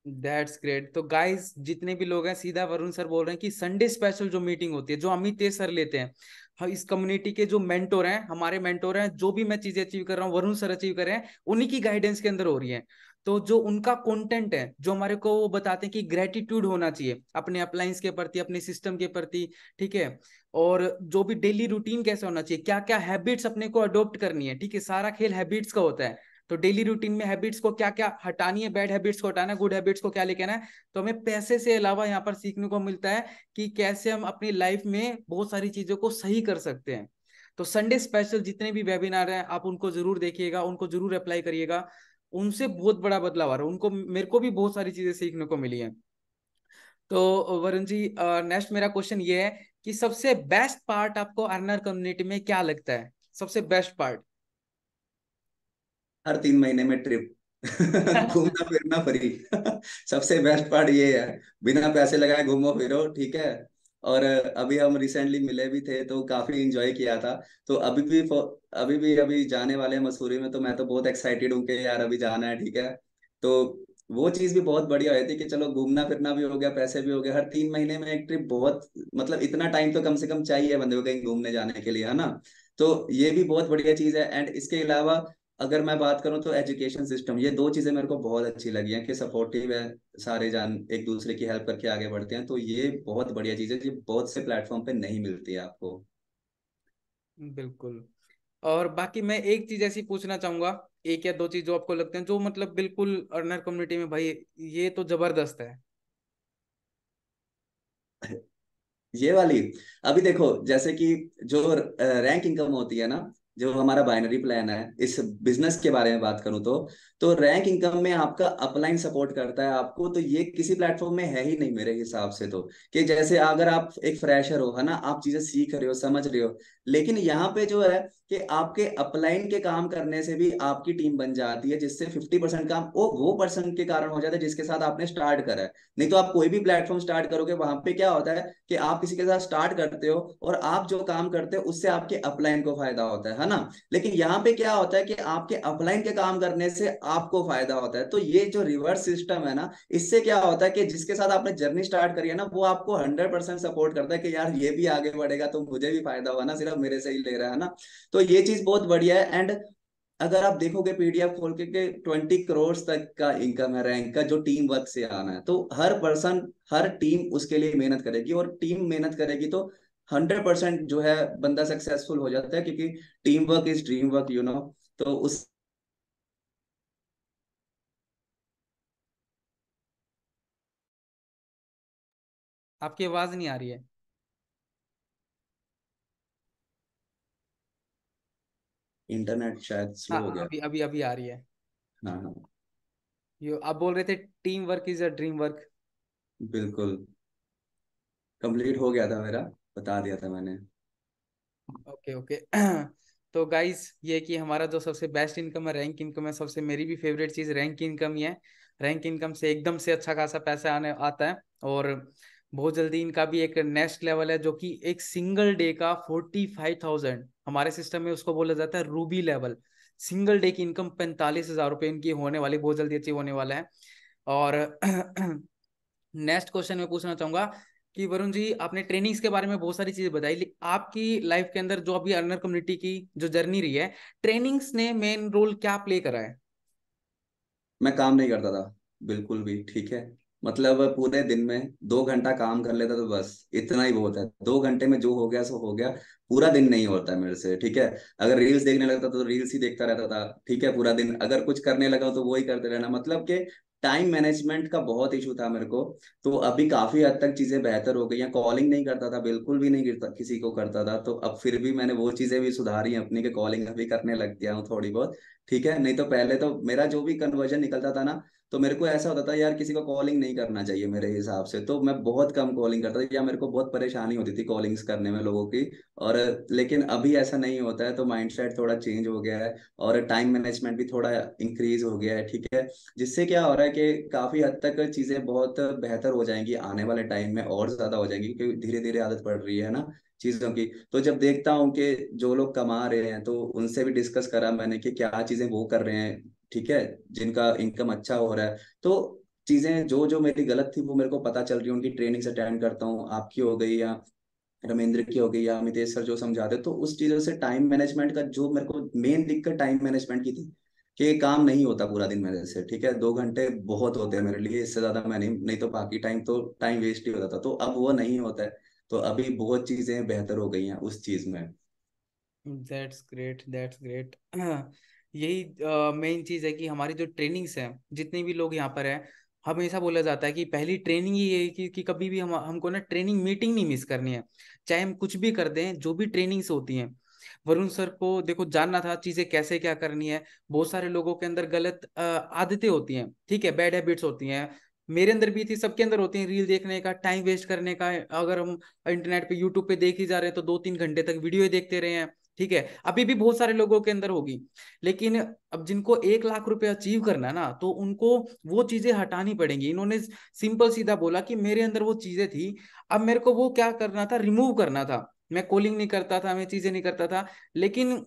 [SPEAKER 1] दैट्स ग्रेट तो गाइस जितने भी लोग हैं सीधा वरुण सर बोल रहे हैं कि संडे स्पेशल जो मीटिंग होती है जो अमित सर लेते हैं हम हाँ, इस कम्युनिटी के जो मेंटोर हैं हमारे मेंटोर हैं जो भी मैं चीजें अचीव कर रहा हूँ वरुण सर अचीव कर रहे हैं उन्हीं की गाइडेंस के अंदर हो रही है तो जो उनका कंटेंट है जो हमारे को वो बताते हैं कि ग्रेटिट्यूड होना चाहिए अपने अप्लाइंस के प्रति अपने सिस्टम के प्रति ठीक है और जो भी डेली रूटीन कैसे होना चाहिए क्या क्या हैबिट्स अपने को अडोप्ट करनी है ठीक है सारा खेल हैबिट्स का होता है तो डेली रूटीन में हैबिट्स को क्या क्या हटानी है बैड हैबिट्स को हटाना है गुड हैबिट्स को क्या लेके आना है तो हमें पैसे से अलावा यहाँ पर सीखने को मिलता है कि कैसे हम अपनी लाइफ में बहुत सारी चीजों को सही कर सकते हैं तो संडे स्पेशल जितने भी वेबिनार हैं आप उनको जरूर देखिएगा उनको जरूर अप्लाई करिएगा उनसे बहुत बड़ा बदलाव आ रहा है उनको मेरे को भी बहुत सारी चीजें सीखने को मिली है तो वरुण जी नेक्स्ट मेरा क्वेश्चन ये है कि सबसे बेस्ट पार्ट आपको अर्नर कम्युनिटी में क्या लगता है सबसे बेस्ट पार्ट
[SPEAKER 2] हर तीन महीने में ट्रिप घूमना फिरना फ्री सबसे बेस्ट पार्ट ये है बिना पैसे लगाए घूमो फिरो ठीक है और अभी हम रिसेंटली मिले भी थे तो काफी इंजॉय किया था तो अभी भी अभी भी अभी जाने वाले मसूरी में तो मैं तो बहुत एक्साइटेड हूँ कि यार अभी जाना है ठीक है तो वो चीज भी बहुत बढ़िया हुई थी कि चलो घूमना फिरना भी हो गया पैसे भी हो गए हर तीन महीने में एक ट्रिप बहुत मतलब इतना टाइम तो कम से कम चाहिए बंदे को कहीं घूमने जाने के लिए है ना तो ये भी बहुत बढ़िया चीज है एंड इसके अलावा अगर मैं बात करूं तो एजुकेशन सिस्टम ये दो चीजें मेरे को बहुत अच्छी लगी हैं कि सपोर्टिव है सारे जान एक दूसरे की हेल्प करके आगे बढ़ते हैं तो ये बहुत बढ़िया चीज है ये बहुत से प्लेटफॉर्म पे नहीं मिलती है आपको
[SPEAKER 1] बिल्कुल और बाकी मैं एक चीज ऐसी पूछना चाहूंगा एक या दो चीज जो आपको लगते हैं जो मतलब बिल्कुल अर्नर कम्युनिटी में भाई ये तो जबरदस्त है
[SPEAKER 2] ये वाली अभी देखो जैसे कि जो रैंक इनकम होती है ना जो हमारा बाइनरी प्लान है इस बिजनेस के बारे में बात करूं तो तो रैंक इनकम में आपका अपलाइन सपोर्ट करता है आपको तो ये किसी प्लेटफॉर्म में है ही नहीं मेरे हिसाब से तो कि जैसे अगर आप एक फ्रेशर हो है ना आप चीजें सीख रहे हो समझ रहे हो लेकिन यहाँ पे जो है कि आपके अपलाइन के काम करने से भी आपकी टीम बन जाती है जिससे फिफ्टी परसेंट काम वो वो पर्सन के कारण हो जाता है जिसके साथ आपने स्टार्ट करा है नहीं तो आप कोई भी प्लेटफॉर्म स्टार्ट करोगे वहां पे क्या होता है कि आप किसी के साथ स्टार्ट करते हो और आप जो काम करते हो उससे आपके अपलाइन को फायदा होता है है ना लेकिन यहाँ पे क्या होता है कि आपके अपलाइन के काम करने से आपको फायदा होता है तो ये जो रिवर्स सिस्टम है ना इससे क्या होता है कि जिसके साथ आपने जर्नी स्टार्ट करी है ना वो आपको हंड्रेड परसेंट सपोर्ट करता है कि यार ये भी आगे बढ़ेगा तो मुझे भी फायदा होगा ना सिर्फ मेरे से ही ले रहा है ना तो ये चीज बहुत बढ़िया है एंड अगर आप देखोगे पीडीएफ खोल के, के ट्वेंटी करोड़ तक का इनकम है रैंक का जो टीम वर्क से आना है तो हर पर्सन हर टीम उसके लिए मेहनत करेगी और टीम मेहनत करेगी तो हंड्रेड परसेंट जो है बंदा सक्सेसफुल हो जाता है क्योंकि team work is dream work you know तो उस
[SPEAKER 1] आपकी आवाज नहीं आ रही है
[SPEAKER 2] इंटरनेट शायद स्लो हो हाँ, गया अभी
[SPEAKER 1] अभी अभी आ रही है
[SPEAKER 2] हाँ हाँ
[SPEAKER 1] आप बोल रहे थे team work is a dream work
[SPEAKER 2] बिल्कुल कंप्लीट हो गया था मेरा बता दिया था मैंने
[SPEAKER 1] ओके ओके तो गाइस ये कि हमारा जो सबसे बेस्ट इनकम है रैंक इनकम है सबसे मेरी भी फेवरेट चीज रैंक इनकम ही है रैंक इनकम से एकदम से अच्छा खासा पैसा आने आता है और बहुत जल्दी इनका भी एक नेक्स्ट लेवल है जो कि एक सिंगल डे का फोर्टी फाइव थाउजेंड हमारे सिस्टम में उसको बोला जाता है रूबी लेवल सिंगल डे की इनकम पैंतालीस हजार रुपये इनकी होने वाली बहुत जल्दी अच्छी होने वाला है और नेक्स्ट क्वेश्चन में पूछना चाहूंगा कि वरुण जी आपने ट्रेनिंग्स के बारे में बहुत सारी चीजें बताई आपकी लाइफ के अंदर जो अभी अर्नर कम्युनिटी की जो जर्नी रही है ट्रेनिंग्स ने मेन रोल क्या प्ले करा है
[SPEAKER 2] मैं काम नहीं करता था बिल्कुल भी ठीक है मतलब पूरे दिन में दो घंटा काम कर लेता तो बस इतना ही बहुत है दो घंटे में जो हो गया सो हो गया पूरा दिन नहीं होता है मेरे से ठीक है अगर रील्स देखने लगता तो रील्स ही देखता रहता था ठीक है पूरा दिन अगर कुछ करने लगा तो वो ही करते रहना मतलब के टाइम मैनेजमेंट का बहुत इशू था मेरे को तो अभी काफी हद तक चीजें बेहतर हो गई हैं कॉलिंग नहीं करता था बिल्कुल भी नहीं करता किसी को करता था तो अब फिर भी मैंने वो चीजें भी सुधारी अपनी के कॉलिंग अभी करने लग गया हूँ थोड़ी बहुत ठीक है नहीं तो पहले तो मेरा जो भी कन्वर्जन निकलता था ना तो मेरे को ऐसा होता था यार किसी को कॉलिंग नहीं करना चाहिए मेरे हिसाब से तो मैं बहुत कम कॉलिंग करता था या मेरे को बहुत परेशानी होती थी कॉलिंग्स करने में लोगों की और लेकिन अभी ऐसा नहीं होता है तो माइंडसेट थोड़ा चेंज हो गया है और टाइम मैनेजमेंट भी थोड़ा इंक्रीज हो गया है ठीक है जिससे क्या हो रहा है कि काफी हद तक चीजें बहुत बेहतर हो जाएंगी आने वाले टाइम में और ज्यादा हो जाएंगी क्योंकि धीरे धीरे आदत पड़ रही है ना चीजों की तो जब देखता हूँ कि जो लोग कमा रहे हैं तो उनसे भी डिस्कस करा मैंने कि क्या चीजें वो कर रहे हैं ठीक है जिनका इनकम अच्छा हो रहा है तो चीजें जो जो मेरी गलत थी वो मेरे को पता चल रही है उनकी ट्रेनिंग अटेंड करता हूँ आपकी हो गई या रमेंद्र की हो गई या अमितेश सर जो समझाते तो उस चीज से टाइम मैनेजमेंट का जो मेरे को मेन दिक्कत टाइम मैनेजमेंट की थी कि काम नहीं होता पूरा दिन मेरे से ठीक है दो घंटे बहुत होते हैं मेरे लिए इससे ज्यादा मैं नहीं नहीं तो बाकी टाइम तो टाइम वेस्ट ही होता था तो अब वो नहीं होता है तो अभी बहुत चीजें बेहतर हो गई हैं उस चीज में
[SPEAKER 1] दैट्स ग्रेट दैट्स ग्रेट यही मेन चीज़ है कि हमारी जो ट्रेनिंग्स हैं जितने भी लोग यहाँ पर हैं हमेशा बोला जाता है कि पहली ट्रेनिंग ही है कि, कि कभी भी हम हमको ना ट्रेनिंग मीटिंग नहीं मिस करनी है चाहे हम कुछ भी कर दें जो भी ट्रेनिंग्स होती हैं वरुण सर को देखो जानना था चीजें कैसे क्या करनी है बहुत सारे लोगों के अंदर गलत आदतें होती हैं ठीक है बैड हैबिट्स होती हैं मेरे अंदर भी थी सबके अंदर होती है रील देखने का टाइम वेस्ट करने का अगर हम इंटरनेट पे यूट्यूब पे देख ही जा रहे हैं तो दो तीन घंटे तक वीडियो देखते रहे हैं ठीक है अभी भी बहुत सारे लोगों के अंदर होगी लेकिन अब जिनको एक लाख रुपए अचीव करना है ना तो उनको वो चीजें हटानी पड़ेंगी इन्होंने सिंपल सीधा बोला कि मेरे अंदर वो चीजें थी अब मेरे को वो क्या करना था रिमूव करना था मैं कॉलिंग नहीं करता था मैं चीजें नहीं करता था लेकिन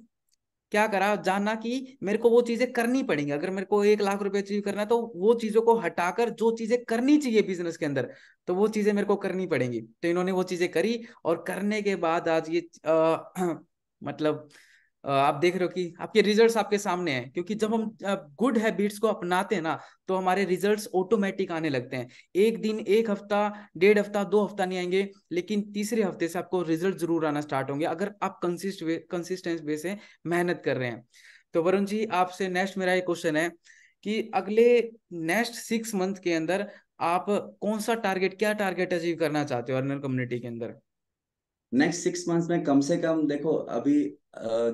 [SPEAKER 1] क्या करा जाना कि मेरे को वो चीजें करनी पड़ेंगी अगर मेरे को एक लाख रुपए अचीव करना तो वो चीजों को हटाकर जो चीजें करनी चाहिए बिजनेस के अंदर तो वो चीजें मेरे को करनी पड़ेंगी तो इन्होंने वो चीजें करी और करने के बाद आज ये आ, मतलब आप देख रहे हो कि आपके रिजल्ट्स आपके सामने हैं क्योंकि जब हम गुड हैबिट्स को अपनाते हैं ना तो हमारे रिजल्ट्स ऑटोमेटिक आने लगते हैं एक दिन एक हफ्ता डेढ़ हफ्ता दो हफ्ता नहीं आएंगे लेकिन तीसरे हफ्ते से आपको रिजल्ट जरूर आना स्टार्ट होंगे अगर आप कंसिस्ट वे कंसिस्टेंस वे से मेहनत कर रहे हैं तो वरुण जी आपसे नेक्स्ट मेरा ये क्वेश्चन है कि अगले नेक्स्ट सिक्स मंथ के अंदर आप कौन सा टारगेट क्या टारगेट अचीव करना चाहते हो अर्नर कम्युनिटी के अंदर
[SPEAKER 2] नेक्स्ट सिक्स मंथ्स में कम से कम देखो अभी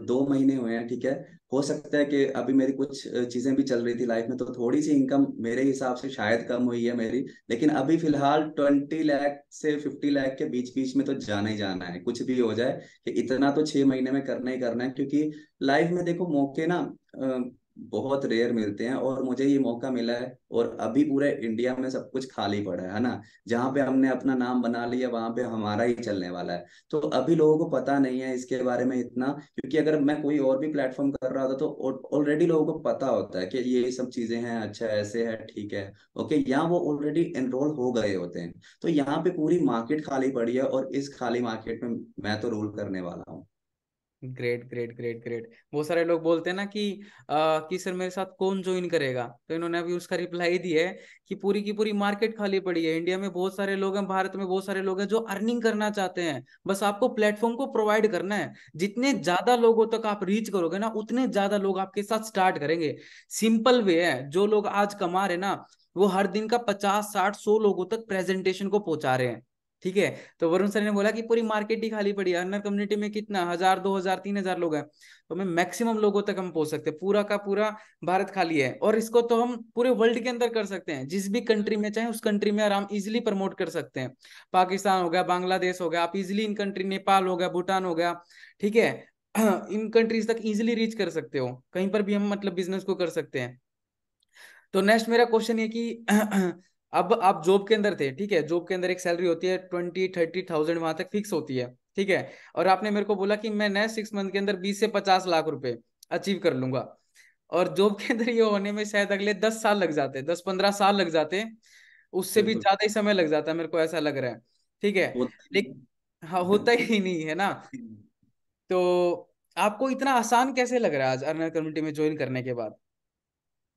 [SPEAKER 2] दो महीने हुए हैं ठीक है हो सकता है कि अभी मेरी कुछ चीजें भी चल रही थी लाइफ में तो थोड़ी सी इनकम मेरे हिसाब से शायद कम हुई है मेरी लेकिन अभी फिलहाल ट्वेंटी लाख से फिफ्टी लाख के बीच बीच में तो जाना ही जाना है कुछ भी हो जाए कि इतना तो छह महीने में करना ही करना है क्योंकि लाइफ में देखो मौके ना बहुत रेयर मिलते हैं और मुझे ये मौका मिला है और अभी पूरे इंडिया में सब कुछ खाली पड़ा है ना जहाँ पे हमने अपना नाम बना लिया वहां पे हमारा ही चलने वाला है तो अभी लोगों को पता नहीं है इसके बारे में इतना क्योंकि अगर मैं कोई और भी प्लेटफॉर्म कर रहा होता तो ऑलरेडी लोगों को पता होता है कि ये सब चीजें हैं अच्छा ऐसे है ठीक है ओके यहाँ वो ऑलरेडी एनरोल हो गए होते हैं तो यहाँ पे पूरी मार्केट खाली पड़ी है और इस खाली मार्केट में मैं तो रूल करने वाला हूँ
[SPEAKER 1] ग्रेट ग्रेट ग्रेट ग्रेट बहुत सारे लोग बोलते हैं ना कि आ, कि सर मेरे साथ कौन ज्वाइन करेगा तो इन्होंने अभी उसका रिप्लाई दिया है कि पूरी की पूरी मार्केट खाली पड़ी है इंडिया में बहुत सारे लोग हैं भारत में बहुत सारे लोग हैं जो अर्निंग करना चाहते हैं बस आपको प्लेटफॉर्म को प्रोवाइड करना है जितने ज्यादा लोगों तक आप रीच करोगे ना उतने ज्यादा लोग आपके साथ स्टार्ट करेंगे सिंपल वे है जो लोग आज कमा रहे ना वो हर दिन का पचास साठ सौ लोगों तक प्रेजेंटेशन को पहुंचा रहे हैं ठीक है तो वरुण सर ने बोला कि पूरी मार्केट ही खाली पड़ी है अन्नर कम्युनिटी में कितना हजार दो हजार तीन हजार लोग हैं तो हमें मैक्सिमम लोगों तक हम पहुंच सकते हैं पूरा का पूरा भारत खाली है और इसको तो हम पूरे वर्ल्ड के अंदर कर सकते हैं जिस भी कंट्री में चाहे उस कंट्री में आराम इजिली प्रमोट कर सकते हैं पाकिस्तान हो गया बांग्लादेश हो गया आप इजिली इन कंट्री नेपाल हो गया भूटान हो गया ठीक है इन कंट्रीज तक इजिली रीच कर सकते हो कहीं पर भी हम मतलब बिजनेस को कर सकते हैं तो नेक्स्ट मेरा क्वेश्चन है कि अब आप जॉब के अंदर थे ठीक है जॉब के अंदर एक सैलरी होती है ट्वेंटी थर्टी थाउजेंड वहां तक फिक्स होती है ठीक है और आपने मेरे को बोला कि मैं नेक्स्ट सिक्स मंथ के अंदर बीस से पचास लाख रुपए अचीव कर लूंगा और जॉब के अंदर ये होने में शायद अगले दस साल लग जाते दस पंद्रह साल लग जाते उससे भी ज्यादा ही समय लग जाता है मेरे को ऐसा लग रहा है ठीक है लेकिन हाँ होता ही नहीं है ना तो आपको इतना आसान कैसे लग रहा है आज अर्नर कम्युनिटी में ज्वाइन करने के बाद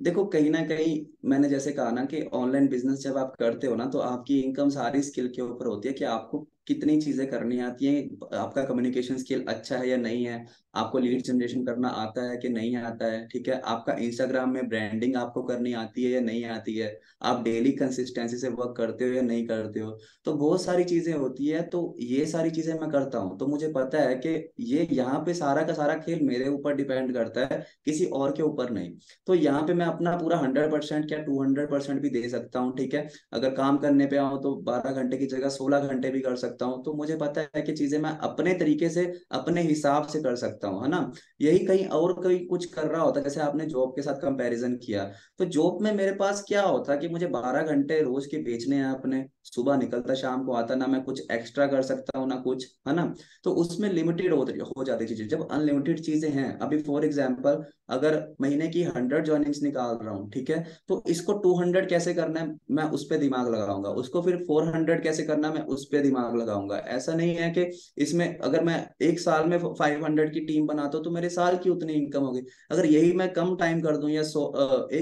[SPEAKER 2] देखो कहीं ना कहीं मैंने जैसे कहा ना कि ऑनलाइन बिजनेस जब आप करते हो ना तो आपकी इनकम सारी स्किल के ऊपर होती है कि आपको कितनी चीजें करनी आती हैं आपका कम्युनिकेशन स्किल अच्छा है या नहीं है आपको लीड जनरेशन करना आता है कि नहीं आता है ठीक है आपका इंस्टाग्राम में ब्रांडिंग आपको करनी आती है या नहीं आती है आप डेली कंसिस्टेंसी से वर्क करते हो या नहीं करते हो तो बहुत सारी चीजें होती है तो ये सारी चीजें मैं करता हूँ तो मुझे पता है कि ये यहाँ पे सारा का सारा खेल मेरे ऊपर डिपेंड करता है किसी और के ऊपर नहीं तो यहाँ पे मैं अपना पूरा हंड्रेड परसेंट या टू हंड्रेड परसेंट भी दे सकता हूँ ठीक है अगर काम करने पे आओ तो बारह घंटे की जगह सोलह घंटे भी कर सकता सकता हूँ तो मुझे पता है कि चीजें मैं अपने तरीके से अपने हिसाब से कर सकता हूँ है ना यही कहीं और कहीं कुछ कर रहा होता जैसे आपने जॉब के साथ कंपेरिजन किया तो जॉब में मेरे पास क्या होता कि मुझे बारह घंटे रोज के बेचने हैं अपने सुबह निकलता शाम को आता ना मैं कुछ एक्स्ट्रा कर सकता हूँ ना कुछ है ना तो उसमें लिमिटेड हो जाती चीजें जब अनलिमिटेड चीजें हैं अभी फॉर एग्जाम्पल अगर महीने की हंड्रेड ज्वाइनिंग्स निकाल रहा हूँ ठीक है तो इसको टू हंड्रेड कैसे करना है मैं उस पर दिमाग लगाऊंगा उसको फिर फोर हंड्रेड कैसे करना है मैं उस पर दिमाग लगाऊंगा लगाऊंगा ऐसा नहीं है कि इसमें अगर मैं एक साल में फाइव हंड्रेड की टीम बनाता हूँ तो मेरे साल की उतनी इनकम होगी अगर यही मैं कम टाइम कर दूं या सो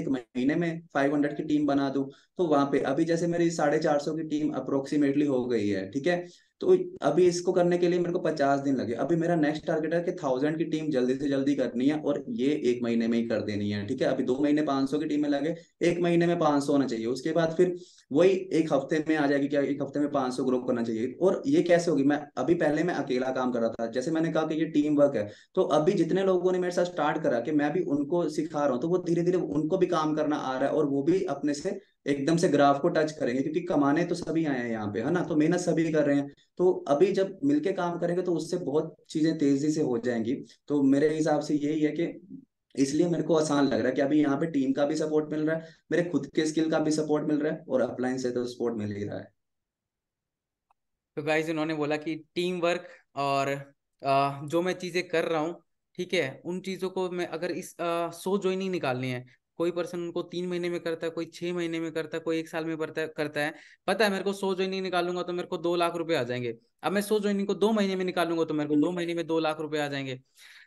[SPEAKER 2] एक महीने में फाइव हंड्रेड की टीम बना दूं तो वहां पे अभी जैसे मेरी साढ़े चार सौ की टीम अप्रोक्सीमेटली हो गई है ठीक है तो अभी इसको करने के लिए मेरे को पचास दिन लगे अभी मेरा नेक्स्ट टारगेट है कि थाउजेंड की टीम जल्दी से जल्दी करनी है और ये एक महीने में ही कर देनी है ठीक है अभी दो महीने पांच सौ की टीम में लगे एक महीने में पांच सौ होना चाहिए उसके बाद फिर वही एक हफ्ते में आ जाएगी क्या एक हफ्ते में पांच सौ ग्रो करना चाहिए और ये कैसे होगी मैं अभी पहले मैं अकेला काम कर रहा था जैसे मैंने कहा कि ये टीम वर्क है तो अभी जितने लोगों ने मेरे साथ स्टार्ट करा कि मैं भी उनको सिखा रहा हूँ तो वो धीरे धीरे उनको भी काम करना आ रहा है और वो भी अपने से एकदम से ग्राफ को टच करेंगे क्योंकि कमाने तो सभी आए हैं यहाँ पे है ना तो मेहनत सभी कर रहे हैं तो अभी जब मिलके काम करेंगे तो उससे बहुत चीजें तेजी से हो जाएंगी तो मेरे हिसाब से यही है कि इसलिए मेरे को आसान लग रहा है कि अभी यहाँ पे टीम का भी सपोर्ट मिल रहा है मेरे खुद के स्किल का भी सपोर्ट मिल रहा है और अपलाइन से तो सपोर्ट मिल ही रहा है
[SPEAKER 1] तो गाइज उन्होंने बोला कि टीम वर्क और जो मैं चीजें कर रहा हूँ ठीक है उन चीजों को मैं अगर इस सो ज्वाइनिंग निकालनी है कोई पर्सन उनको तीन महीने में करता है कोई छह महीने में करता है कोई एक साल में करता है पता है मेरे को सो ज्वाइनिंग निकालूंगा तो मेरे को दो लाख रुपए आ जाएंगे अब मैं सो ज्वाइनिंग को दो महीने में निकालूंगा तो मेरे को दो महीने में दो लाख रुपए आ जाएंगे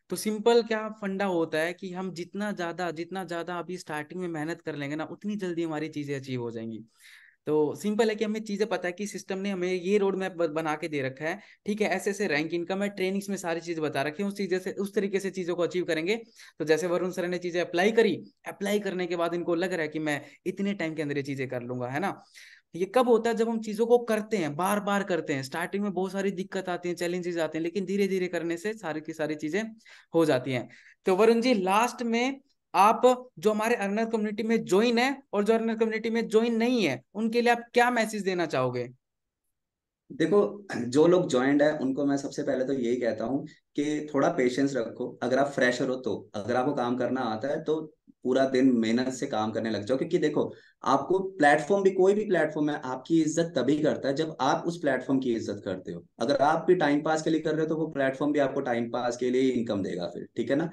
[SPEAKER 1] तो सिंपल क्या फंडा होता है कि हम जितना ज्यादा जितना ज्यादा अभी स्टार्टिंग में मेहनत कर लेंगे ना उतनी जल्दी हमारी चीजें अचीव हो जाएंगी तो सिंपल है कि हमें चीज़ें पता है कि सिस्टम ने हमें ये रोड मैप बना के दे रखा है ठीक है ऐसे ऐसे रैंक इनकम है ट्रेनिंग्स में सारी चीज़ें बता रखी है उस चीज़ें से उस तरीके से चीज़ों को अचीव करेंगे तो जैसे वरुण सर ने चीज़ें अप्लाई करी अप्लाई करने के बाद इनको लग रहा है कि मैं इतने टाइम के अंदर ये चीज़ें कर लूंगा है ना ये कब होता है जब हम चीज़ों को करते हैं बार बार करते हैं स्टार्टिंग में बहुत सारी दिक्कत आती है चैलेंजेस आते हैं लेकिन धीरे धीरे करने से सारी की सारी चीज़ें हो जाती हैं तो वरुण जी लास्ट में आप जो हमारे अर्नर कम्युनिटी में ज्वाइन है और जो अर्नर कम्युनिटी में ज्वाइन नहीं है उनके लिए आप क्या मैसेज देना चाहोगे
[SPEAKER 2] देखो जो लोग ज्वाइंट है उनको मैं सबसे पहले तो यही कहता हूँ कि थोड़ा पेशेंस रखो अगर आप फ्रेशर हो तो अगर आपको काम करना आता है तो पूरा दिन मेहनत से काम करने लग जाओ क्योंकि देखो आपको प्लेटफॉर्म भी कोई भी प्लेटफॉर्म है आपकी इज्जत तभी करता है जब आप उस प्लेटफॉर्म की इज्जत करते हो अगर आप भी टाइम पास के लिए कर रहे हो तो वो प्लेटफॉर्म भी आपको टाइम पास के लिए इनकम देगा फिर ठीक है ना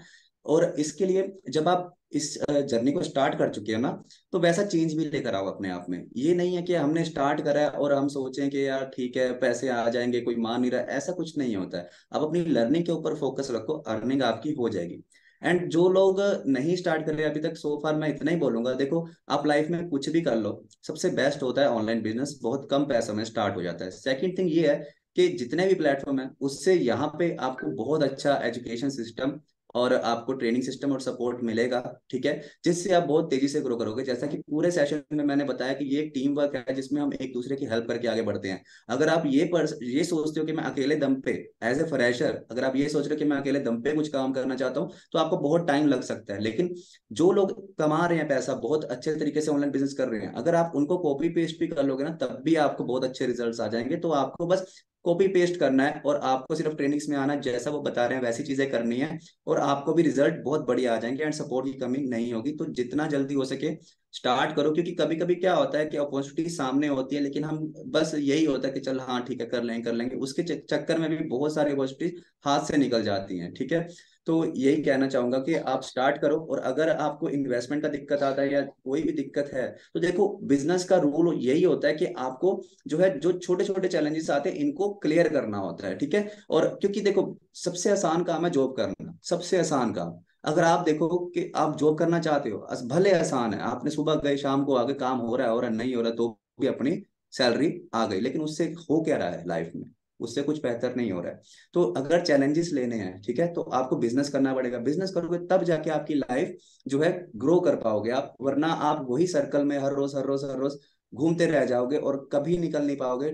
[SPEAKER 2] और इसके लिए जब आप इस जर्नी को स्टार्ट कर चुके हैं ना तो वैसा चेंज भी लेकर आओ अपने आप में ये नहीं है कि हमने स्टार्ट करा है और हम सोचें कि यार ठीक है पैसे आ जाएंगे कोई मान नहीं रहा ऐसा कुछ नहीं होता है आप अपनी लर्निंग के ऊपर फोकस रखो अर्निंग आपकी हो जाएगी एंड जो लोग नहीं स्टार्ट कर रहे अभी तक सो फार मैं इतना ही बोलूंगा देखो आप लाइफ में कुछ भी कर लो सबसे बेस्ट होता है ऑनलाइन बिजनेस बहुत कम पैसों में स्टार्ट हो जाता है सेकेंड थिंग ये है कि जितने भी प्लेटफॉर्म है उससे यहाँ पे आपको बहुत अच्छा एजुकेशन सिस्टम और आपको ट्रेनिंग सिस्टम और सपोर्ट मिलेगा ठीक है जिससे आप बहुत तेजी से ग्रो करोगे जैसा कि पूरे सेशन में मैंने बताया कि ये एक टीम वर्क है जिसमें हम एक दूसरे की हेल्प करके आगे बढ़ते हैं अगर आप ये पर ये सोचते हो कि मैं अकेले दम पे एज ए फ्रेशर अगर आप ये सोच रहे हो कि मैं अकेले दम पे कुछ काम करना चाहता हूँ तो आपको बहुत टाइम लग सकता है लेकिन जो लोग कमा रहे हैं पैसा बहुत अच्छे तरीके से ऑनलाइन बिजनेस कर रहे हैं अगर आप उनको कॉपी पेस्ट भी कर लोगे ना तब भी आपको बहुत अच्छे रिजल्ट आ जाएंगे तो आपको बस कॉपी पेस्ट करना है और आपको सिर्फ ट्रेनिंग्स में आना जैसा वो बता रहे हैं वैसी चीजें करनी है और आपको भी रिजल्ट बहुत बढ़िया आ जाएंगे एंड सपोर्ट की कमी नहीं होगी तो जितना जल्दी हो सके स्टार्ट करो क्योंकि कभी कभी क्या होता है कि अपॉर्चुनिटी सामने होती है लेकिन हम बस यही होता है कि चल हाँ ठीक है कर लेंगे कर लेंगे उसके चक्कर में भी बहुत सारी अपॉर्चुनिटीज हाथ से निकल जाती है ठीक है तो यही कहना चाहूंगा कि आप स्टार्ट करो और अगर आपको इन्वेस्टमेंट का दिक्कत आता है या कोई भी दिक्कत है तो देखो बिजनेस का रूल यही होता है कि आपको जो है जो छोटे छोटे चैलेंजेस आते हैं इनको क्लियर करना होता है ठीक है और क्योंकि देखो सबसे आसान काम है जॉब करना सबसे आसान काम अगर आप देखो कि आप जॉब करना चाहते हो भले आसान है आपने सुबह गए शाम को आगे काम हो रहा है हो रहा नहीं हो रहा तो भी अपनी सैलरी आ गई लेकिन उससे हो क्या रहा है लाइफ में उससे कुछ बेहतर नहीं हो रहा है तो अगर चैलेंजेस लेने हैं ठीक है तो आपको बिजनेस करना पड़ेगा बिजनेस करोगे तब जाके आपकी लाइफ जो है ग्रो कर पाओगे आप वरना आप वही सर्कल में हर रोज हर रोज हर रोज घूमते रह जाओगे और कभी निकल नहीं पाओगे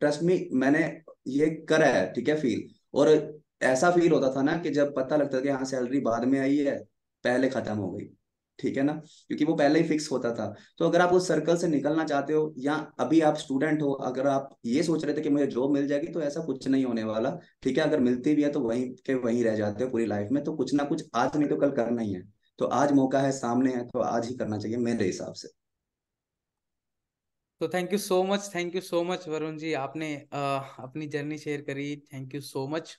[SPEAKER 2] ट्रस्ट मी मैंने ये करा है ठीक है फील और ऐसा फील होता था ना कि जब पता लगता था कि हाँ सैलरी बाद में आई है पहले खत्म हो गई ठीक है ना क्योंकि वो पहले ही फिक्स होता था तो अगर आप उस सर्कल से निकलना चाहते हो या अभी आप स्टूडेंट हो अगर आप ये सोच रहे थे कि मुझे जॉब मिल जाएगी तो ऐसा कुछ नहीं होने वाला ठीक है अगर मिलती भी है तो वहीं के वहीं रह जाते हो पूरी लाइफ में तो कुछ ना कुछ आज नहीं तो कल करना ही है तो आज मौका है सामने है तो आज ही करना चाहिए मेरे हिसाब से
[SPEAKER 1] तो thank you so much thank you so much Varun ji आपने आ, अपनी जर्नी शेयर करी थैंक यू सो मच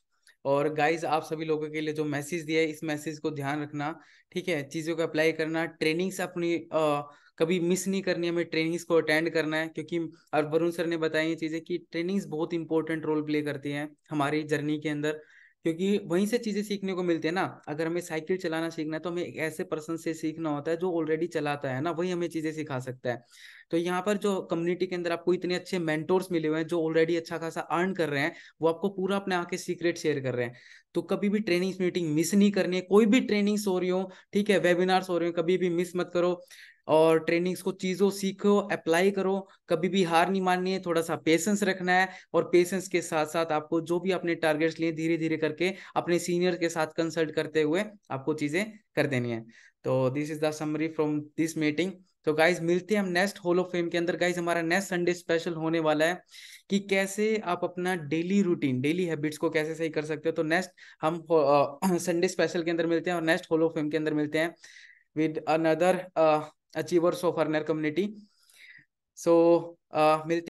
[SPEAKER 1] और गाइज आप सभी लोगों के लिए जो मैसेज दिया है इस मैसेज को ध्यान रखना ठीक है चीज़ों को अप्लाई करना ट्रेनिंग्स अपनी आ, कभी मिस नहीं करनी हमें ट्रेनिंग्स को अटेंड करना है क्योंकि और वरुण सर ने बताई ये चीज़ें कि ट्रेनिंग्स बहुत इंपॉर्टेंट रोल प्ले करती हैं हमारी जर्नी के अंदर क्योंकि वहीं से चीजें सीखने को मिलती है ना अगर हमें साइकिल चलाना सीखना है तो हमें एक ऐसे पर्सन से सीखना होता है जो ऑलरेडी चलाता है ना वही हमें चीजें सिखा सकता है तो यहाँ पर जो कम्युनिटी के अंदर आपको इतने अच्छे मेंटोर्स मिले हुए हैं जो ऑलरेडी अच्छा खासा अर्न कर रहे हैं वो आपको पूरा अपने आके सीक्रेट शेयर कर रहे हैं तो कभी भी ट्रेनिंग मीटिंग मिस नहीं करनी है कोई भी ट्रेनिंग्स हो रही हो ठीक है वेबिनार्स हो रहे हो कभी भी मिस मत करो और ट्रेनिंग्स को चीज़ों सीखो अप्लाई करो कभी भी हार नहीं माननी है थोड़ा सा पेशेंस रखना है और पेशेंस के साथ साथ आपको जो भी अपने टारगेट्स लिए धीरे धीरे करके अपने सीनियर के साथ कंसल्ट करते हुए आपको चीज़ें कर देनी है तो this is the summary from this meeting तो गाइज मिलते हैं हम नेक्स्ट होलो ऑफ फेम के अंदर गाइज हमारा नेक्स्ट संडे स्पेशल होने वाला है कि कैसे आप अपना डेली रूटीन डेली हैबिट्स को कैसे सही कर सकते हो तो नेक्स्ट हम संडे स्पेशल के अंदर मिलते हैं और नेक्स्ट होलो ऑफ फेम के अंदर मिलते हैं with another achievers of earner community so मिलते